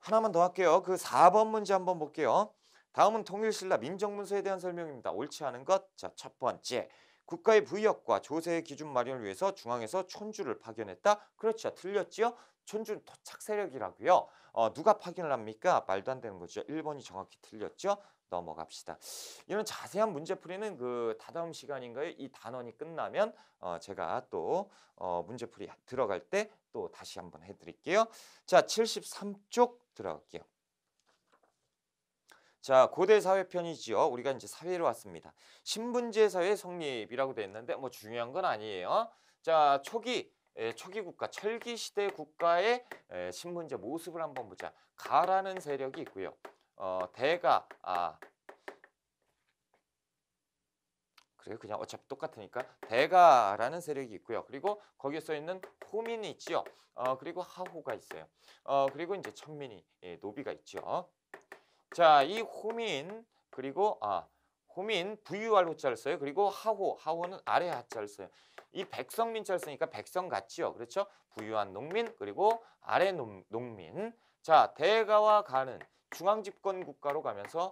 하나만 더 할게요. 그 4번 문제 한번 볼게요. 다음은 통일신라 민정문서에 대한 설명입니다. 옳지 않은 것. 자, 첫 번째. 국가의 부역과 조세의 기준 마련을 위해서 중앙에서 촌주를 파견했다. 그렇죠. 틀렸지요? 촌주는 도착 세력이라고요. 어, 누가 파견을 합니까? 말도 안 되는 거죠. 1번이 정확히 틀렸죠. 넘어갑시다. 이런 자세한 문제풀이는 그 다다음 시간인가요? 이 단원이 끝나면 어 제가 또 어 문제풀이 들어갈 때 또 다시 한번 해드릴게요. 자, 73쪽 들어갈게요. 자, 고대 사회 편이지요. 우리가 이제 사회로 왔습니다. 신분제 사회 성립이라고 돼 있는데 뭐 중요한 건 아니에요. 자, 초기 에, 예, 초기 국가, 철기 시대 국가의 에, 예, 신분제 모습을 한번 보자. 가라는 세력이 있고요. 어, 대가 아 그래요 그냥 어차피 똑같으니까 대가라는 세력이 있고요 그리고 거기에 써 있는 호민이 있지요 어 그리고 하호가 있어요 어 그리고 이제 천민이 예, 노비가 있죠 자 이 호민 그리고 아 호민 v 유 r 호자를 써요 그리고 하호 하호는 아래 하자를 써요 이 백성민자를 쓰니까 백성 같지요 그렇죠 부유한 농민 그리고 아래 농, 농민 자 대가와 가는 중앙집권 국가로 가면서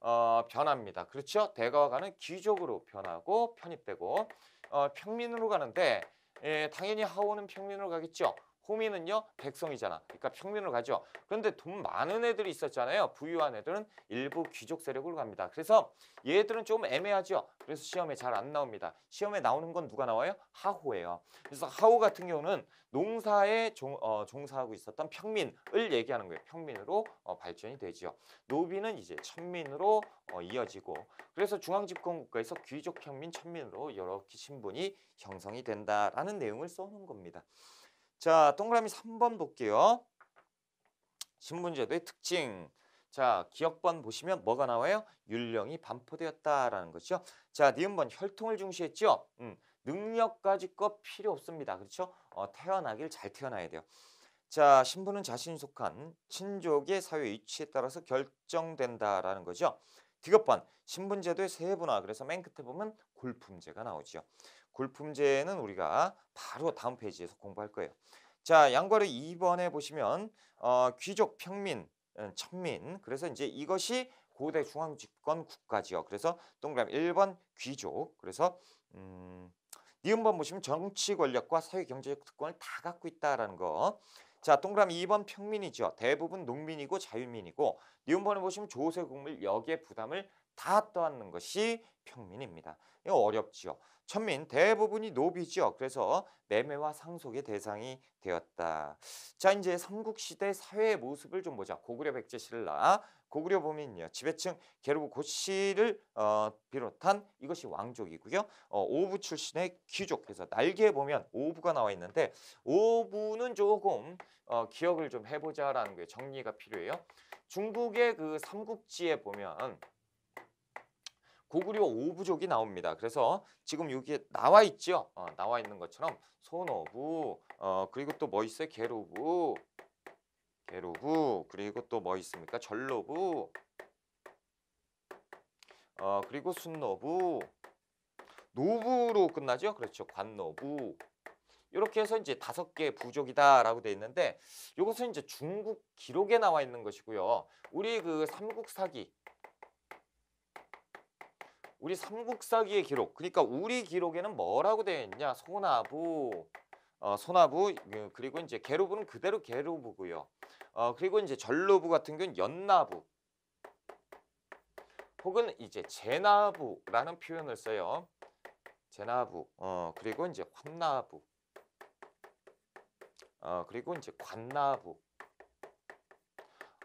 어, 변합니다. 그렇죠? 대가와 가는 귀족으로 변하고 편입되고 어, 평민으로 가는데 예, 당연히 하원은 평민으로 가겠죠. 호미는요 백성이잖아. 그러니까 평민으로 가죠. 그런데 돈 많은 애들이 있었잖아요. 부유한 애들은 일부 귀족 세력으로 갑니다. 그래서 얘들은 좀 애매하죠. 그래서 시험에 잘 안 나옵니다. 시험에 나오는 건 누가 나와요? 하호예요. 그래서 하호 같은 경우는 농사에 종, 어, 종사하고 있었던 평민을 얘기하는 거예요. 평민으로 어, 발전이 되지요. 노비는 이제 천민으로 어, 이어지고 그래서 중앙집권국가에서 귀족, 평민, 천민으로 여러 신분이 형성이 된다라는 내용을 써놓은 겁니다. 자, 동그라미 3번 볼게요. 신분제도의 특징. 자, 기억번 보시면 뭐가 나와요? 율령이 반포되었다라는 거죠. 자, 니은번 혈통을 중시했죠? 음, 능력 가지것 필요 없습니다. 그렇죠? 어, 태어나길 잘 태어나야 돼요. 자, 신분은 자신 속한 친족의 사회 위치에 따라서 결정된다라는 거죠. 디귿번 신분제도의 세분화. 그래서 맨 끝에 보면 골품제가 나오죠. 골품제는 우리가 바로 다음 페이지에서 공부할 거예요. 자, 양과를 2번에 보시면 어, 귀족, 평민, 어, 천민 그래서 이제 이것이 고대 중앙집권 국가지요. 그래서 동그라미 1번 귀족 그래서 음, 니은번 보시면 정치 권력과 사회 경제적 특권을 다 갖고 있다라는 거. 자, 동그라미 2번 평민이죠. 대부분 농민이고 자유민이고 니은번에 보시면 조세 국물 여기에 부담을 다 떠안는 것이 평민입니다. 이거 어렵지요. 천민 대부분이 노비지요. 그래서 매매와 상속의 대상이 되었다. 자 이제 삼국시대 사회의 모습을 좀 보자. 고구려 백제 신라 고구려 범인이요. 지배층 게르고 고씨를 어, 비롯한 이것이 왕족이고요. 어, 오부 출신의 귀족. 그래서 날개에 보면 오부가 나와 있는데 오부는 조금 어, 기억을 좀 해보자라는 게 정리가 필요해요. 중국의 그 삼국지에 보면 고구려 오부족이 나옵니다. 그래서 지금 여기에 나와 있죠. 어, 나와 있는 것처럼 손오부, 어, 그리고 또 뭐 있어요? 게로부, 배로구 그리고 또 뭐 있습니까? 전로부 어, 그리고 순노부 노부로 끝나죠? 그렇죠. 관노부 이렇게 해서 이제 다섯 개의 부족이다라고 돼 있는데 이것은 이제 중국 기록에 나와 있는 것이고요. 우리 그 삼국사기 우리 삼국사기의 기록 그러니까 우리 기록에는 뭐라고 되어 있냐 소나부 어, 소나부 그, 그리고 이제 개로부는 그대로 개로부고요. 어, 그리고 이제 전로부 같은 경우는 연나부 혹은 이제 제나부라는 표현을 써요. 제나부, 어, 그리고 이제 환나부, 어, 그리고 이제 관나부.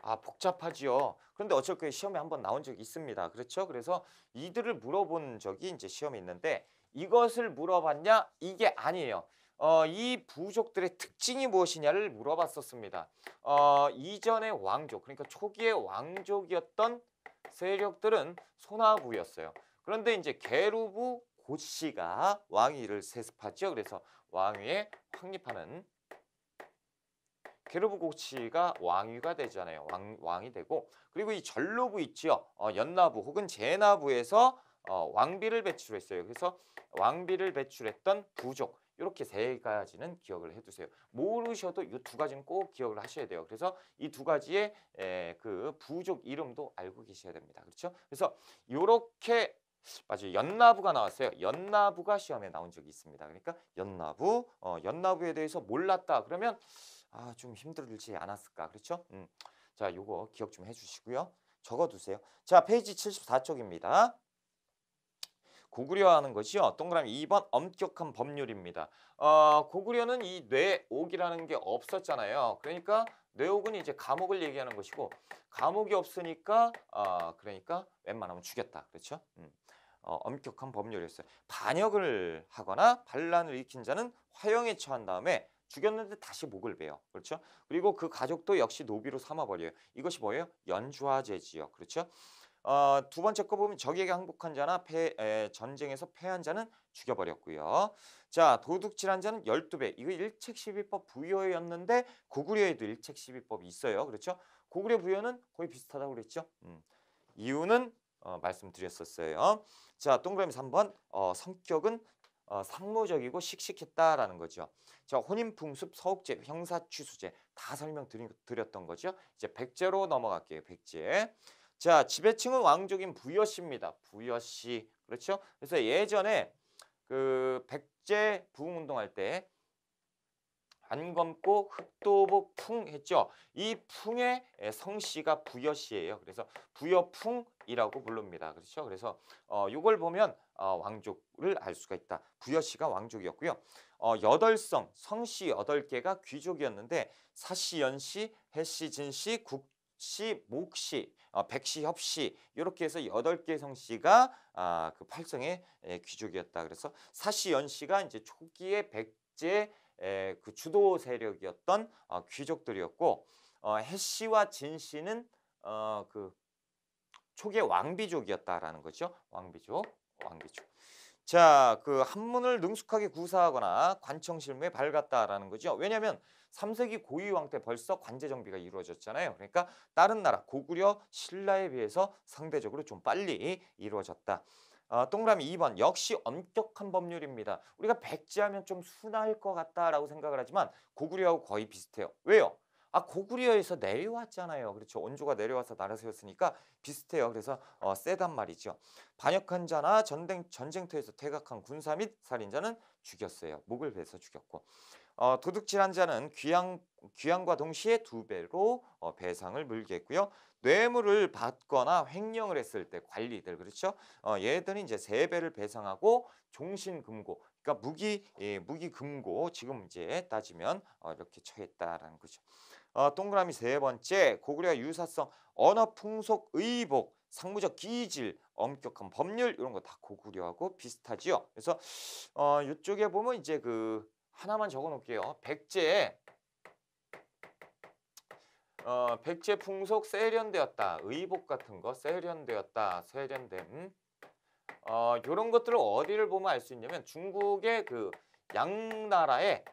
아 복잡하지요. 그런데 어차피 시험에 한번 나온 적이 있습니다. 그렇죠? 그래서 이들을 물어본 적이 이제 시험이 있는데 이것을 물어봤냐? 이게 아니에요. 어, 이 부족들의 특징이 무엇이냐를 물어봤었습니다. 어, 이전의 왕족, 그러니까 초기의 왕족이었던 세력들은 소나부였어요. 그런데 이제 게루부 고씨가 왕위를 세습하죠. 그래서 왕위에 확립하는 게르부 고치가 왕위가 되잖아요. 왕, 왕이 되고 그리고 이 전로부 있지요. 어, 연나부 혹은 제나부에서 어, 왕비를 배출했어요. 그래서 왕비를 배출했던 부족 이렇게 세 가지는 기억을 해두세요. 모르셔도 이 두 가지는 꼭 기억을 하셔야 돼요. 그래서 이 두 가지의 에, 그 부족 이름도 알고 계셔야 됩니다. 그렇죠? 그래서 이렇게 맞아요. 연나부가 나왔어요. 연나부가 시험에 나온 적이 있습니다. 그러니까 연나부, 어, 연나부에 대해서 몰랐다. 그러면 아, 좀 힘들지 않았을까. 그렇죠? 음. 자, 요거 기억 좀 해주시고요. 적어두세요. 자, 페이지 74쪽입니다. 고구려하는 것이요. 동그라미 2번 엄격한 법률입니다. 어, 고구려는 이 뇌옥이라는 게 없었잖아요. 그러니까 뇌옥은 이제 감옥을 얘기하는 것이고 감옥이 없으니까 어, 그러니까 웬만하면 죽였다. 그렇죠? 음. 어, 엄격한 법률이었어요. 반역을 하거나 반란을 일으킨 자는 화형에 처한 다음에 죽였는데 다시 목을 베요. 그렇죠? 그리고 그 가족도 역시 노비로 삼아버려요. 이것이 뭐예요? 연주화제지요 그렇죠? 어, 두 번째 거 보면 적에게 항복한 자나 패, 에, 전쟁에서 패한 자는 죽여버렸고요. 자 도둑질한 자는 열두 배 이거 일책시비법 부여였는데 고구려에도 일책시비법이 있어요. 그렇죠? 고구려 부여는 거의 비슷하다고 그랬죠. 음. 이유는 어, 말씀드렸었어요. 자 동그라미 삼번 어, 성격은 어, 상모적이고 씩씩했다라는 거죠. 자, 혼인풍습, 서옥제, 형사취수제 다 설명드렸던 거죠. 이제 백제로 넘어갈게요. 백제. 자, 지배층은 왕족인 부여씨입니다. 부여씨. 그렇죠? 그래서 예전에 그 백제 부흥 운동할 때 안검고 흑도보 풍 했죠. 이 풍의 성씨가 부여씨예요. 그래서 부여풍이라고 부릅니다. 그렇죠? 그래서 어 요걸 보면 어 왕족을 알 수가 있다. 부여씨가 왕족이었고요. 어 여덟성 성씨 여덟 개가 귀족이었는데 사씨, 연씨, 해씨, 진씨, 국 시, 목시, 어, 백시, 협시 이렇게 해서 여덟 개 성씨가 아, 그 팔성의 에, 예, 귀족이었다. 그래서 사시연씨가 이제 초기에 백제 에, 그 주도 세력이었던 어, 귀족들이었고 어, 해씨와 진씨는 어, 그초기 왕비족이었다라는 거죠. 왕비족, 왕비족. 자, 그 한문을 능숙하게 구사하거나 관청실무에 밝았다라는 거죠. 왜냐하면 3세기 고위 왕때 벌써 관제 정비가 이루어졌잖아요. 그러니까 다른 나라 고구려 신라에 비해서 상대적으로 좀 빨리 이루어졌다. 어, 동그라미 2번 역시 엄격한 법률입니다. 우리가 백제하면 좀 순할 것 같다라고 생각을 하지만 고구려하고 거의 비슷해요. 왜요? 아 고구려에서 내려왔잖아요. 그렇죠. 원조가 내려와서 나라 세웠으니까 비슷해요. 그래서 어, 세단 말이죠. 반역한 자나 전쟁, 전쟁터에서 퇴각한 군사 및 살인자는 죽였어요. 목을 베서 죽였고. 어, 도둑질한 자는 귀양, 귀양과 동시에 두 배로 어, 배상을 물겠고요. 뇌물을 받거나 횡령을 했을 때 관리들 그렇죠? 어, 얘들은 이제 세 배를 배상하고 종신금고 그러니까 무기 예, 무기 금고 지금 이제 따지면 어, 이렇게 처했다라는 거죠. 어, 동그라미 세 번째 고구려 유사성 언어 풍속 의복 상무적 기질 엄격한 법률 이런 거 다 고구려하고 비슷하지요. 그래서 어, 이쪽에 보면 이제 그 하나만 적어 놓을게요. 백제 어, 백제 풍속 세련되었다. 의복 같은 거 세련되었다. 세련됨. 어, 요런 것들을 어디를 보면 알 수 있냐면 중국의 그 양나라의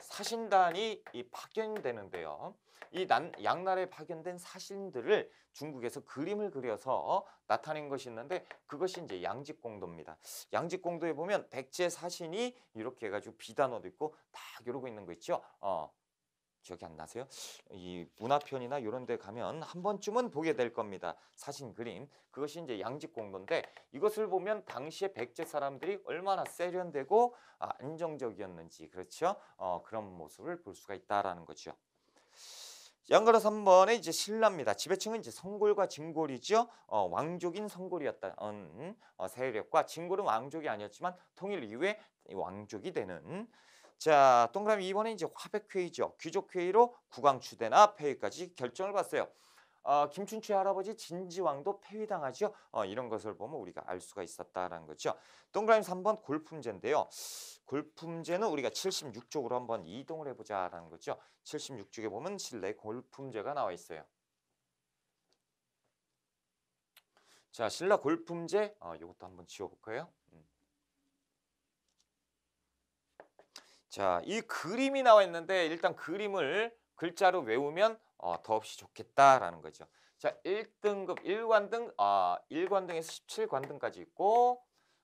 사신단이 이 파견되는데요. 이 난, 양날에 파견된 사신들을 중국에서 그림을 그려서 어, 나타낸 것이 있는데 그것이 이제 양직공도입니다. 양직공도에 보면 백제 사신이 이렇게 해가지고 비단어도 있고 다 이러고 있는 거 있죠. 어. 기억이 안 나세요? 이 문화편이나 이런 데 가면 한 번쯤은 보게 될 겁니다. 사신 그림. 그것이 이제 양직공도인데 이것을 보면 당시에 백제 사람들이 얼마나 세련되고 아, 안정적이었는지 그렇죠? 어, 그런 모습을 볼 수가 있다라는 거죠. 양가로 3번의 이제 신라입니다. 지배층은 이제 성골과 진골이죠. 어, 왕족인 성골이었다. 어, 음, 어, 세력과 진골은 왕족이 아니었지만 통일 이후에 왕족이 되는 자 동그라미 2번에 이제 화백회의죠. 귀족회의로 국왕추대나 폐위까지 결정을 봤어요. 어, 김춘추의 할아버지 진지왕도 폐위당하지요. 어, 이런 것을 보면 우리가 알 수가 있었다라는 거죠. 동그라미 3번 골품제인데요. 골품제는 우리가 76쪽으로 한번 이동을 해보자라는 거죠. 76쪽에 보면 실내 골품제가 나와 있어요. 자, 신라 골품제 어, 이것도 한번 지워볼까요? 음. 자, 이 그림이 나와 있는데 일단 그림을 글자로 외우면 어, 더없이 좋겠다라는 거죠. 자, 1등급 1관등 아, 1관등에서 17관등까지 있고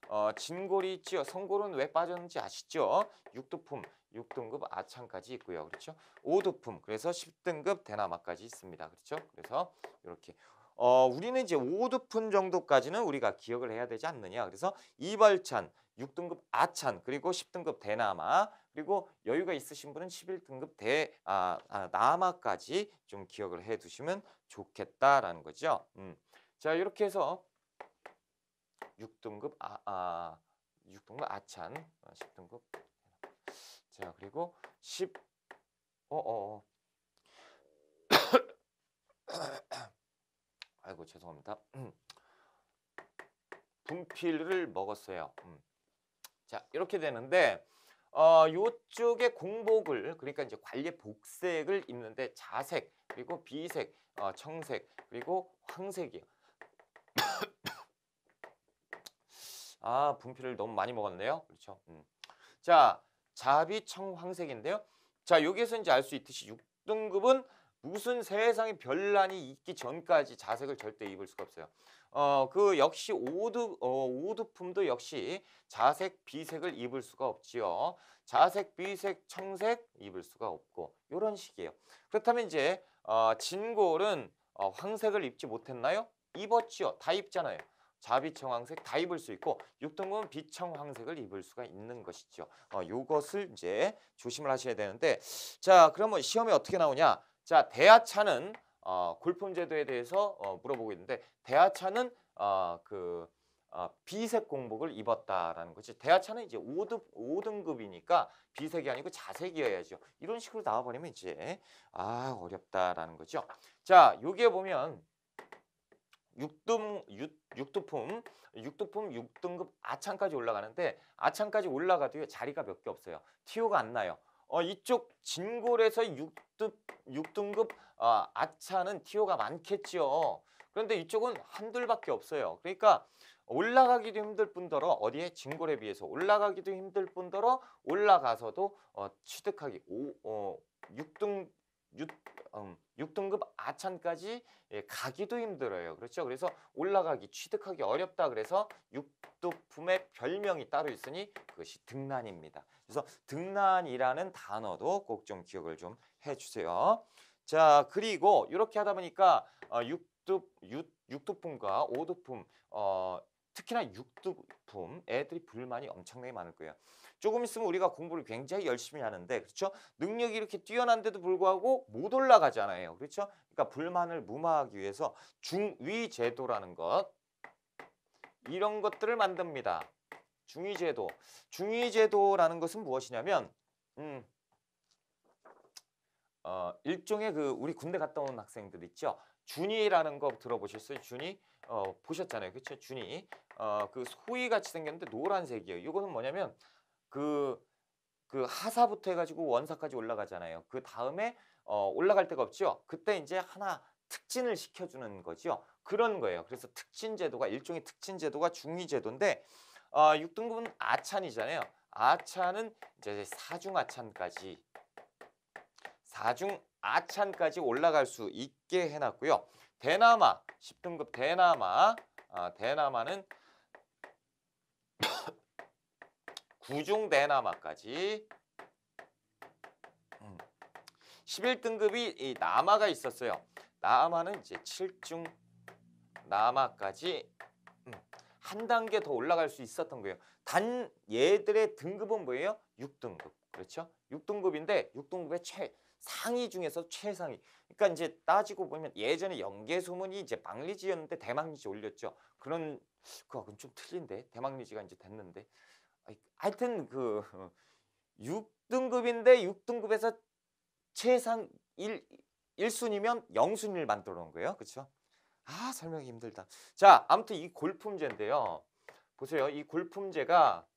어, 진골이 있죠요 성골은 왜 빠졌는지 아시죠? 6두품 6등급 아창까지 있고요. 그렇죠? 5두품 그래서 10등급 대나마까지 있습니다. 그렇죠? 그래서 이렇게 어, 우리는 이제 5두품 정도까지는 우리가 기억을 해야 되지 않느냐. 그래서 이발찬, 6등급 아찬, 그리고 10등급 대나마, 그리고 여유가 있으신 분은 11등급 대 아, 아, 남하까지 좀 기억을 해 두시면 좋겠다라는 거죠. 음. 자 이렇게 해서 6등급 아, 아 6등급 아찬 10등급 어, 자 그리고 10 어어 어. 아이고 죄송합니다 분필을 먹었어요 음. 자 이렇게 되는데 어, 요쪽에 공복을 그러니까 이제 관리 복색을 입는데 자색 그리고 비색, 어, 청색 그리고 황색이에요. 아 분필을 너무 많이 먹었네요. 그렇죠. 음. 자 자비 청황색인데요. 자 여기에서 이제 알 수 있듯이 6등급은 무슨 세상에 별난이 있기 전까지 자색을 절대 입을 수가 없어요. 어, 그 역시 오드, 어, 오두품도 역시 자색, 비색을 입을 수가 없지요. 자색, 비색, 청색 입을 수가 없고 이런 식이에요. 그렇다면 이제 어, 진골은 어, 황색을 입지 못했나요? 입었지요. 다 입잖아요. 자비청황색 다 입을 수 있고 육등분 비청황색을 입을 수가 있는 것이죠. 어, 요것을 이제 조심을 하셔야 되는데 자 그러면 시험에 어떻게 나오냐? 자, 대하차는 어, 골품 제도에 대해서 어, 물어보고 있는데 대하차는 어, 그 어, 비색 공복을 입었다라는 거지. 대하차는 이제 오등급이니까 비색이 아니고 자색이어야죠. 이런 식으로 나와버리면 이제 아 어렵다라는 거죠. 자, 여기에 보면 육등 육등품육등품 육등급 아창까지 올라가는데 아창까지 올라가도 자리가 몇 개 없어요. 티오가 안 나요. 어, 이쪽 진골에서 육 6등급 아, 어, 아차는 티오가 많겠지요. 그런데 이쪽은 한둘밖에 없어요. 그러니까 올라가기도 힘들 뿐더러 어디에 진골에 비해서 올라가기도 힘들 뿐더러 올라가서도 어, 취득하기 5, 어, 6등 6, 음, 6등급 아찬까지 예, 가기도 힘들어요. 그렇죠? 그래서 올라가기, 취득하기 어렵다 그래서 육두품의 별명이 따로 있으니 그것이 등란입니다 그래서 등란이라는 단어도 꼭 좀 기억을 좀 해주세요. 자, 그리고 이렇게 하다 보니까 어, 육두, 육, 육두품과 오두품, 어, 특히나 육두품 애들이 불만이 엄청나게 많을 거예요. 조금 있으면 우리가 공부를 굉장히 열심히 하는데 그렇죠? 능력이 이렇게 뛰어난데도 불구하고 못 올라가잖아요. 그렇죠? 그러니까 불만을 무마하기 위해서 중위 제도라는 것 이런 것들을 만듭니다. 중위 제도. 중위 제도라는 것은 무엇이냐면 음, 어, 일종의 그 우리 군대 갔다 온 학생들 있죠. 준이라는 거 들어보셨어요? 준이 어, 보셨잖아요, 그렇죠? 준이 어, 그소위 같이 생겼는데 노란색이에요. 이거는 뭐냐면 그그 그 하사부터 해가지고 원사까지 올라가잖아요. 그 다음에 어, 올라갈 데가 없죠. 그때 이제 하나 특진을 시켜주는 거죠. 그런 거예요. 그래서 특진 제도가 일종의 특진 제도가 중위 제도인데 어, 6등급은 아찬이잖아요. 아찬은 이제 사중 아찬까지 사중 아찬까지 올라갈 수 있게 해놨고요. 대나마, 10등급 대나마, 아, 대나마는 구중 대나마까지 11등급이 음. 이 남아가 있었어요. 남아는 이제 7중 남아까지 음, 한 단계 더 올라갈 수 있었던 거예요. 단 얘들의 등급은 뭐예요? 6등급. 그렇죠? 6등급인데 6등급의 최 상위 중에서 최상위. 그러니까 이제 따지고 보면 예전에 연개소문이 이제 망리지였는데 대망리지 올렸죠. 그런 그건 좀 틀린데 대망리지가 이제 됐는데 하여튼 그 6등급인데 6등급에서 최상 1, 1순위면 0순위를 만들어 놓은 거예요. 그렇죠? 아 설명이 힘들다. 자 아무튼 이 골품제인데요. 보세요. 이 골품제가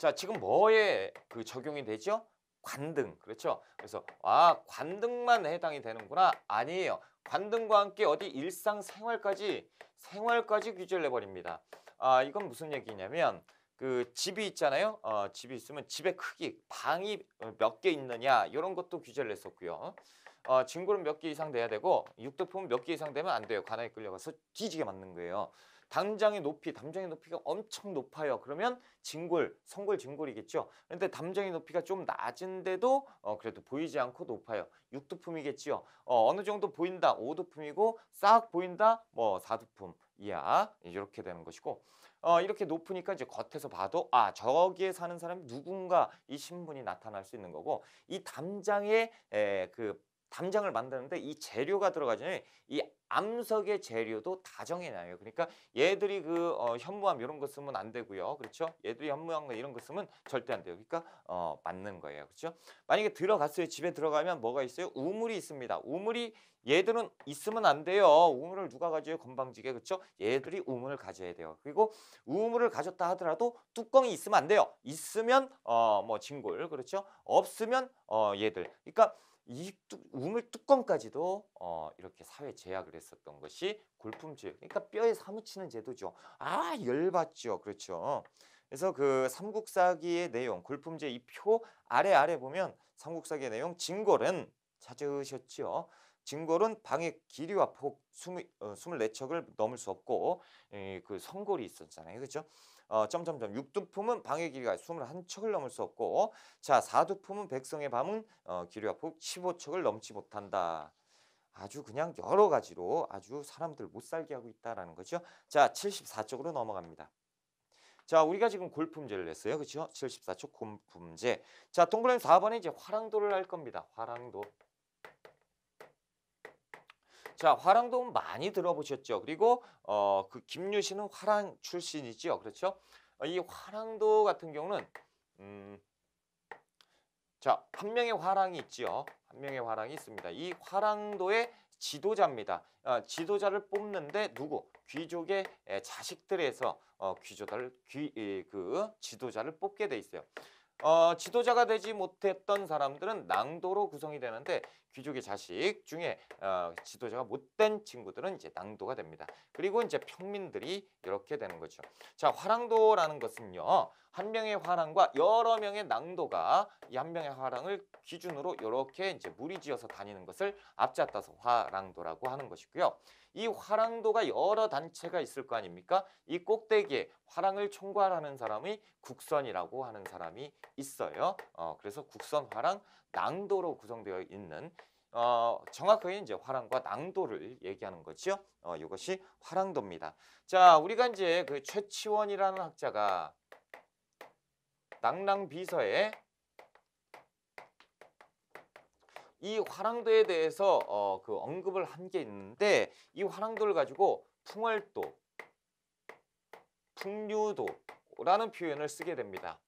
자, 지금 뭐에 그 적용이 되죠? 관등. 그렇죠? 그래서 아, 관등만 해당이 되는구나. 아니에요. 관등과 함께 어디 일상 생활까지 생활까지 규제를 해 버립니다. 아, 이건 무슨 얘기냐면 그 집이 있잖아요. 어, 집이 있으면 집의 크기, 방이 몇 개 있느냐 이런 것도 규제를 했었고요. 어, 진골은 몇개 이상 돼야 되고 육도품몇 개 이상 되면 안 돼요. 관하에 끌려가서 뒤지게 맞는 거예요. 담장의 높이, 담장의 높이가 엄청 높아요. 그러면 진골, 성골 진골이겠죠. 그런데 담장의 높이가 좀 낮은데도 어, 그래도 보이지 않고 높아요. 6두품이겠죠 어, 어느 정도 보인다, 5두품이고 싹 보인다, 뭐 4두품 이하 이렇게 되는 것이고 어, 이렇게 높으니까 이제 겉에서 봐도 아 저기에 사는 사람이 누군가 이 신분이 나타날 수 있는 거고 이 담장의 에, 그 담장을 만드는데 이 재료가 들어가잖아요이 암석의 재료도 다 정해놔요. 그러니까 얘들이 그 어, 현무암 이런 거 쓰면 안 되고요. 그렇죠? 얘들이 현무암 이런 거 쓰면 절대 안 돼요. 그러니까 어, 맞는 거예요. 그렇죠? 만약에 들어갔어요. 집에 들어가면 뭐가 있어요? 우물이 있습니다. 우물이 얘들은 있으면 안 돼요. 우물을 누가 가져요? 건방지게. 그렇죠? 얘들이 우물을 가져야 돼요. 그리고 우물을 가졌다 하더라도 뚜껑이 있으면 안 돼요. 있으면 어, 뭐 진골. 그렇죠? 없으면 어, 얘들. 그러니까 이 우물 뚜껑까지도 어, 이렇게 사회 제약을 했었던 것이 골품질 그러니까 뼈에 사무치는 제도죠 아 열받죠 그렇죠 그래서 그 삼국사기의 내용 골품제 이 표 아래 아래 보면 삼국사기의 내용 진골은 찾으셨지 진골은 방의 길이와 폭 스물, 어, 24척을 넘을 수 없고 이, 그 성골이 있었잖아요 그렇죠 어, 점점점 6두품은 방의 길이가 21척을 넘을 수 없고 자4두품은 백성의 밤은 어, 길이와 폭 15척을 넘지 못한다. 아주 그냥 여러 가지로 아주 사람들 못 살게 하고 있다라는 거죠. 자, 74쪽으로 넘어갑니다. 자, 우리가 지금 골품제를 냈어요 그렇죠? 74쪽 골품제. 자, 동그라미 4번에 이제 화랑도를 할 겁니다. 화랑도. 자, 화랑돔 많이 들어보셨죠? 그리고 어, 그 김유신은 화랑 출신이지요. 그렇죠? 어, 이 화랑도 같은 경우는 음, 자, 한 명의 화랑이 있지요. 한 명의 화랑이 있습니다. 이 화랑도의 지도자입니다. 어, 지도자를 뽑는데 누구? 귀족의 에, 자식들에서 어, 귀조자를 귀, 그 지도자를 뽑게 돼 있어요. 어, 지도자가 되지 못했던 사람들은 낭도로 구성이 되는데 귀족의 자식 중에 어, 지도자가 못된 친구들은 이제 낭도가 됩니다. 그리고 이제 평민들이 이렇게 되는 거죠. 자, 화랑도라는 것은요. 한 명의 화랑과 여러 명의 낭도가 이 한 명의 화랑을 기준으로 이렇게 이제 무리지어서 다니는 것을 앞잡아서 화랑도라고 하는 것이고요. 이 화랑도가 여러 단체가 있을 거 아닙니까? 이 꼭대기에 화랑을 총괄하는 사람이 국선이라고 하는 사람이 있어요. 어, 그래서 국선 화랑 낭도로 구성되어 있는 어, 정확하게 이제 화랑과 낭도를 얘기하는 거죠. 어, 이것이 화랑도입니다. 자, 우리가 이제 그 최치원이라는 학자가 낭랑비서에 이 화랑도에 대해서 어, 그 언급을 한 게 있는데 이 화랑도를 가지고 풍월도, 풍류도라는 표현을 쓰게 됩니다.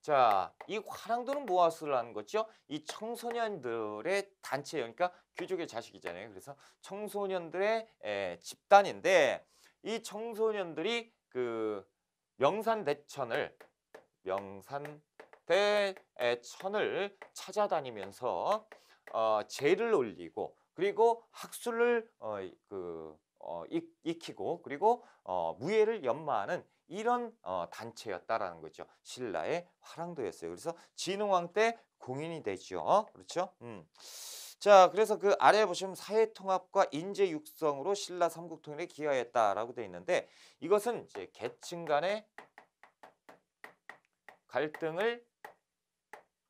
자, 이 화랑도는 무엇을 하는 거죠? 이 청소년들의 단체, 그러니까 귀족의 자식이잖아요. 그래서 청소년들의 에, 집단인데 이 청소년들이 그 명산대천을 명산대천을 찾아다니면서 어, 제를 올리고 그리고 학술을 어, 그, 어, 익, 익히고 그리고 어, 무예를 연마하는 이런 어, 단체였다라는 거죠. 신라의 화랑도였어요. 그래서 진흥왕 때 공인이 되죠. 어? 그렇죠? 음. 자, 그래서 그 아래에 보시면 사회통합과 인재 육성으로 신라 삼국 통일에 기여했다라고 돼 있는데 이것은 이제 계층 간의 갈등을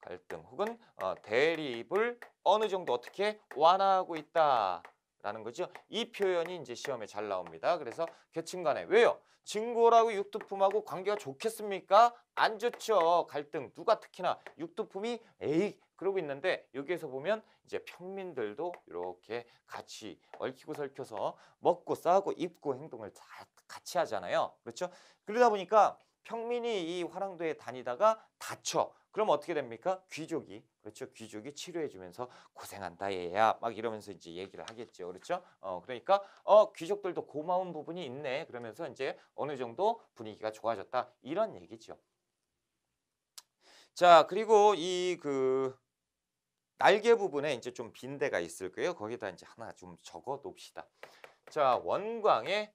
갈등 혹은 어, 대립을 어느 정도 어떻게 완화하고 있다. 라는 거죠. 이 표현이 이제 시험에 잘 나옵니다. 그래서 계층 간에 왜요? 증골라고 육두품하고 관계가 좋겠습니까? 안 좋죠. 갈등 누가 특히나 육두품이 에이 그러고 있는데 여기에서 보면 이제 평민들도 이렇게 같이 얽히고 설켜서 먹고 싸고 입고 행동을 다 같이 하잖아요. 그렇죠? 그러다 보니까 평민이이 화랑도에 다니다가 다쳐. 그럼 어떻게 됩니까? 귀족이 그렇죠. 귀족이 치료해주면서 고생한다 얘야 막 이러면서 이제 얘기를 하겠죠. 그렇죠. 어 그러니까 어 귀족들도 고마운 부분이 있네. 그러면서 이제 어느 정도 분위기가 좋아졌다 이런 얘기죠. 자 그리고 이 그 날개 부분에 이제 좀 빈대가 있을 거예요. 거기다 이제 하나 좀 적어 놓읍시다. 자 원광에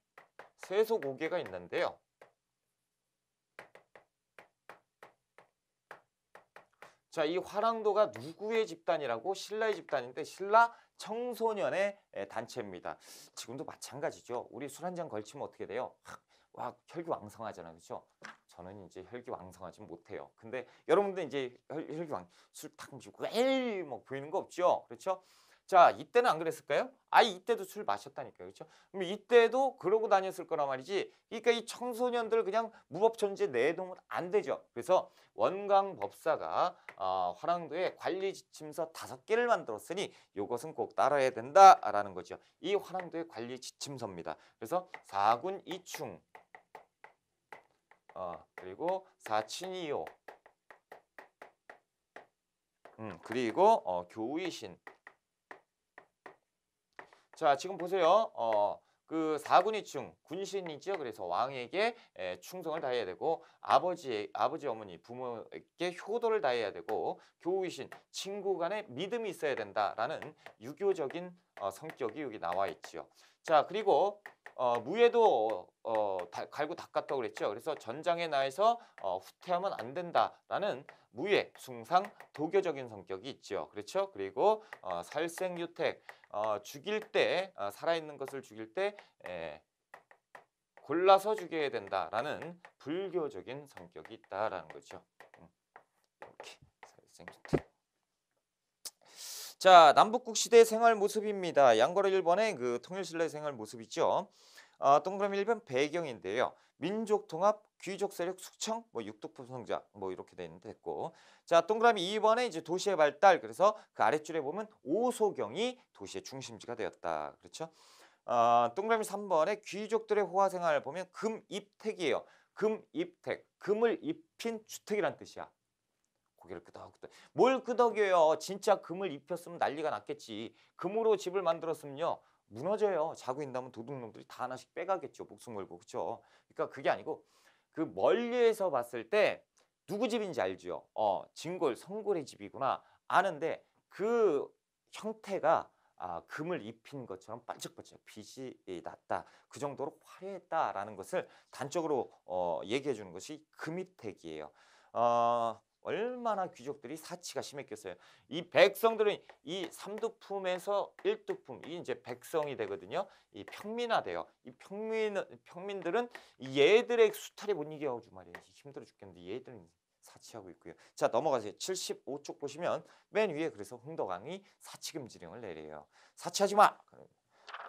세소 고개가 있는데요. 자, 이 화랑도가 누구의 집단이라고? 신라의 집단인데 신라 청소년의 단체입니다. 지금도 마찬가지죠. 우리 술 한잔 걸치면 어떻게 돼요? 와, 혈기 왕성하잖아요. 그렇죠? 저는 이제 혈기 왕성하지 못해요. 근데 여러분들 이제 혈, 혈기 왕술탁 마시고 에이 막 뭐 보이는 거 없죠? 그렇죠? 자, 이때는 안 그랬을까요? 아이 때도술 마셨다니까요. 그렇죠? 그럼 이때도 그러고 다녔을 거란 말이지. 그러니까 이 청소년들 그냥 무법 전제 내동은 안 되죠. 그래서 원광 법사가 어, 화랑도에 관리 지침서 다섯 개를 만들었으니 이것은 꼭 따라야 된다라는 거죠. 이 화랑도의 관리 지침서입니다. 그래서 사군 이충 어, 그리고 사친이요 음, 그리고 어, 교의신 자, 지금 보세요. 어, 그 사군이충 군신이죠. 그래서 왕에게 에, 예, 충성을 다해야 되고 아버지 아버지 어머니 부모에게 효도를 다해야 되고 교우이신 친구 간에 믿음이 있어야 된다라는 유교적인 어, 성격이 여기 나와 있지요. 자 그리고 어, 무예도 어, 다, 갈고 닦았다고 그랬죠. 그래서 전장에 나에서 어, 후퇴하면 안 된다라는 무예, 숭상, 도교적인 성격이 있죠. 그렇죠? 그리고 어, 살생유택, 어, 죽일 때, 어, 살아있는 것을 죽일 때 에, 골라서 죽여야 된다라는 불교적인 성격이 있다라는 거죠. 음. 이렇게 살생유택. 자, 남북국 시대 생활 모습입니다. 양괄호 1번의 그통일신라의 생활 모습이죠. 아, 동그라미 1번 배경인데요. 민족 통합, 귀족 세력 숙청, 뭐 육독품 성자뭐 이렇게 돼 있는데 됐고. 자, 동그라미 2번에 이제 도시의 발달. 그래서 그 아랫줄에 보면 오소경이 도시의 중심지가 되었다. 그렇죠? 아, 동그라미 3번에 귀족들의 호화 생활을 보면 금입택이에요. 금입택, 금을 입힌 주택이란 뜻이야. 고개를 끄덕끄덕. 뭘 끄덕여요. 진짜 금을 입혔으면 난리가 났겠지. 금으로 집을 만들었으면요. 무너져요. 자고 있다면 도둑놈들이 다 하나씩 빼가겠죠. 목숨 걸고. 그렇죠? 그러니까 그게 아니고 그 멀리에서 봤을 때 누구 집인지 알죠. 어, 진골, 성골의 집이구나. 아는데 그 형태가 아, 금을 입힌 것처럼 반짝반짝 빛이 났다. 그 정도로 화려했다라는 것을 단적으로 어, 얘기해 주는 것이 금입택이에요. 어, 얼마나 귀족들이 사치가 심했겠어요. 이 백성들은 이 삼두품에서 일두품, 이 이제 백성이 되거든요. 이 평민화돼요. 이 평민 평민들은 얘들의 수탈이 못 이겨가지고 말이에요. 힘들어 죽겠는데 얘들은 사치하고 있고요. 자 넘어가세요. 75쪽 보시면 맨 위에 그래서 홍덕왕이 사치금지령을 내려요. 사치하지 마.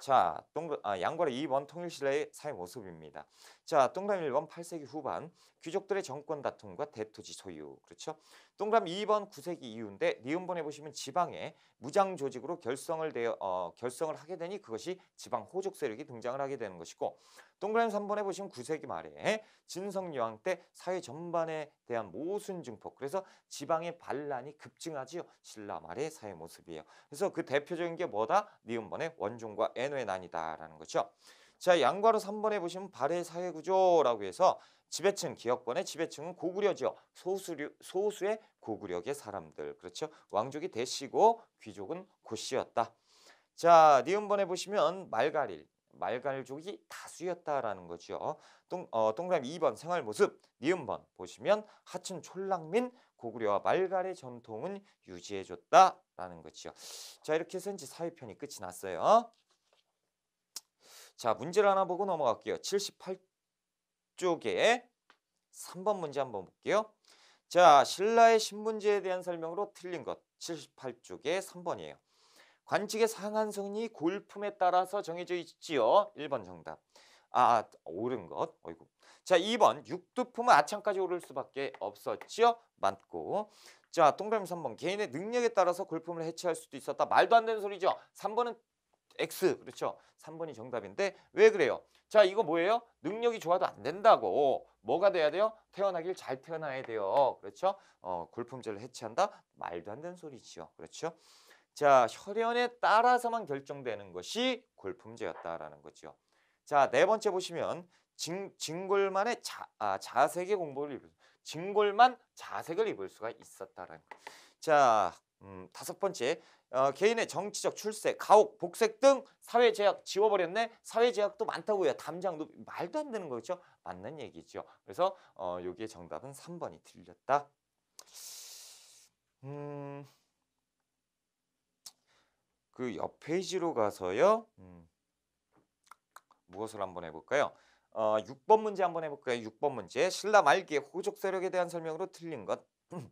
자, 동아 양괄의 2번 통일시대의 사회 모습입니다. 자, 동남 1번 8세기 후반 귀족들의 정권 다툼과 대토지 소유 그렇죠. 동그라미 2번 구세기 이후인데 니은번에 보시면 지방에 무장 조직으로 결성을 되어 어, 결성을 하게 되니 그것이 지방 호족 세력이 등장을 하게 되는 것이고 동그라미 3번에 보시면 구세기 말에 진성 여왕 때 사회 전반에 대한 모순 증폭 그래서 지방의 반란이 급증하지요. 신라 말의 사회 모습이에요. 그래서 그 대표적인 게 뭐다? 니은번의 원종과 애노의 난이다라는 거죠. 자, 양과로 3번에 보시면 발해 사회구조라고 해서 지배층 기업권의 지배층은 고구려죠. 소수류, 소수의 고구려계 사람들. 그렇죠. 왕족이 대시고 귀족은 고씨였다. 자, 니은번에 보시면 말갈일. 말갈족이 다수였다라는 거죠. 동, 어, 동그라미 2번 생활 모습, 니은번 보시면 하천 촐랑민 고구려와 말갈의 전통은 유지해줬다라는 거죠. 자, 이렇게 해서 이제 사회편이 끝이 났어요. 자, 문제를 하나 보고 넘어갈게요. 78 쪽에 3번 문제 한번 볼게요. 자, 신라의 신문제에 대한 설명으로 틀린 것 78쪽에 3번이에요. 관측의 상한선이 골품에 따라서 정해져 있지요. 1번 정답. 아, 아, 옳은 것. 어이구. 자, 2번 육두품은 아창까지 오를 수밖에 없었지요. 맞고. 자, 동그라미 3번. 개인의 능력에 따라서 골품을 해체할 수도 있었다. 말도 안 되는 소리죠. 3번은 X 그렇죠? 3번이 정답인데 왜 그래요? 자 이거 뭐예요? 능력이 좋아도 안 된다고 뭐가 돼야 돼요? 태어나길 잘 태어나야 돼요. 그렇죠? 어, 골품제를 해체한다? 말도 안 되는 소리지요. 그렇죠? 자 혈연에 따라서만 결정되는 것이 골품제였다라는 거죠. 자네 번째 보시면 징, 징골만의 자, 아, 자색의 공복을 입을 징골만 자색을 입을 수가 있었다라는 거. 자 음, 다섯 번째 어, 개인의 정치적 출세, 가옥 복색 등 사회 제약 지워버렸네. 사회 제약도 많다고요. 담장도 말도 안 되는 거죠. 맞는 얘기죠. 그래서 어, 여기에 정답은 3번이 틀렸다. 음, 그 옆 페이지로 가서요. 음, 무엇을 한번 해볼까요? 어, 6번 문제 한번 해볼까요? 6번 문제 신라 말기의 호족 세력에 대한 설명으로 틀린 것. 음.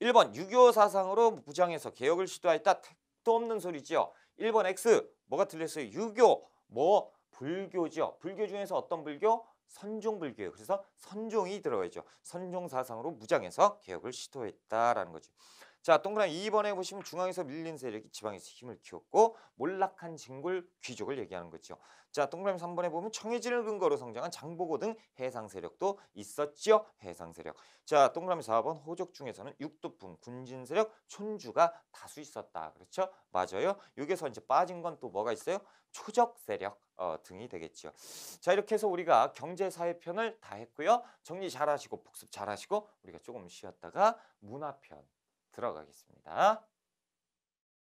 일번 유교 사상으로 무장해서 개혁을 시도하였다. 택도 없는 소리지요. 일번 X 뭐가 틀렸어요? 유교 뭐 불교지요. 불교 중에서 어떤 불교? 선종불교예요. 그래서 선종이 들어가죠. 선종 사상으로 무장해서 개혁을 시도했다라는 거죠. 자 동그라미 2번에 보시면 중앙에서 밀린 세력이 지방에서 힘을 키웠고 몰락한 진굴 귀족을 얘기하는 거죠. 자 동그라미 3번에 보면 청해진을 근거로 성장한 장보고 등 해상 세력도 있었지요. 해상 세력. 자 동그라미 4번 호족 중에서는 육두품 군진 세력 촌주가 다수 있었다. 그렇죠? 맞아요. 여기서 이제 빠진 건 또 뭐가 있어요? 초적 세력 어, 등이 되겠죠. 자 이렇게 해서 우리가 경제 사회 편을 다 했고요. 정리 잘하시고 복습 잘하시고 우리가 조금 쉬었다가 문화 편 들어가겠습니다.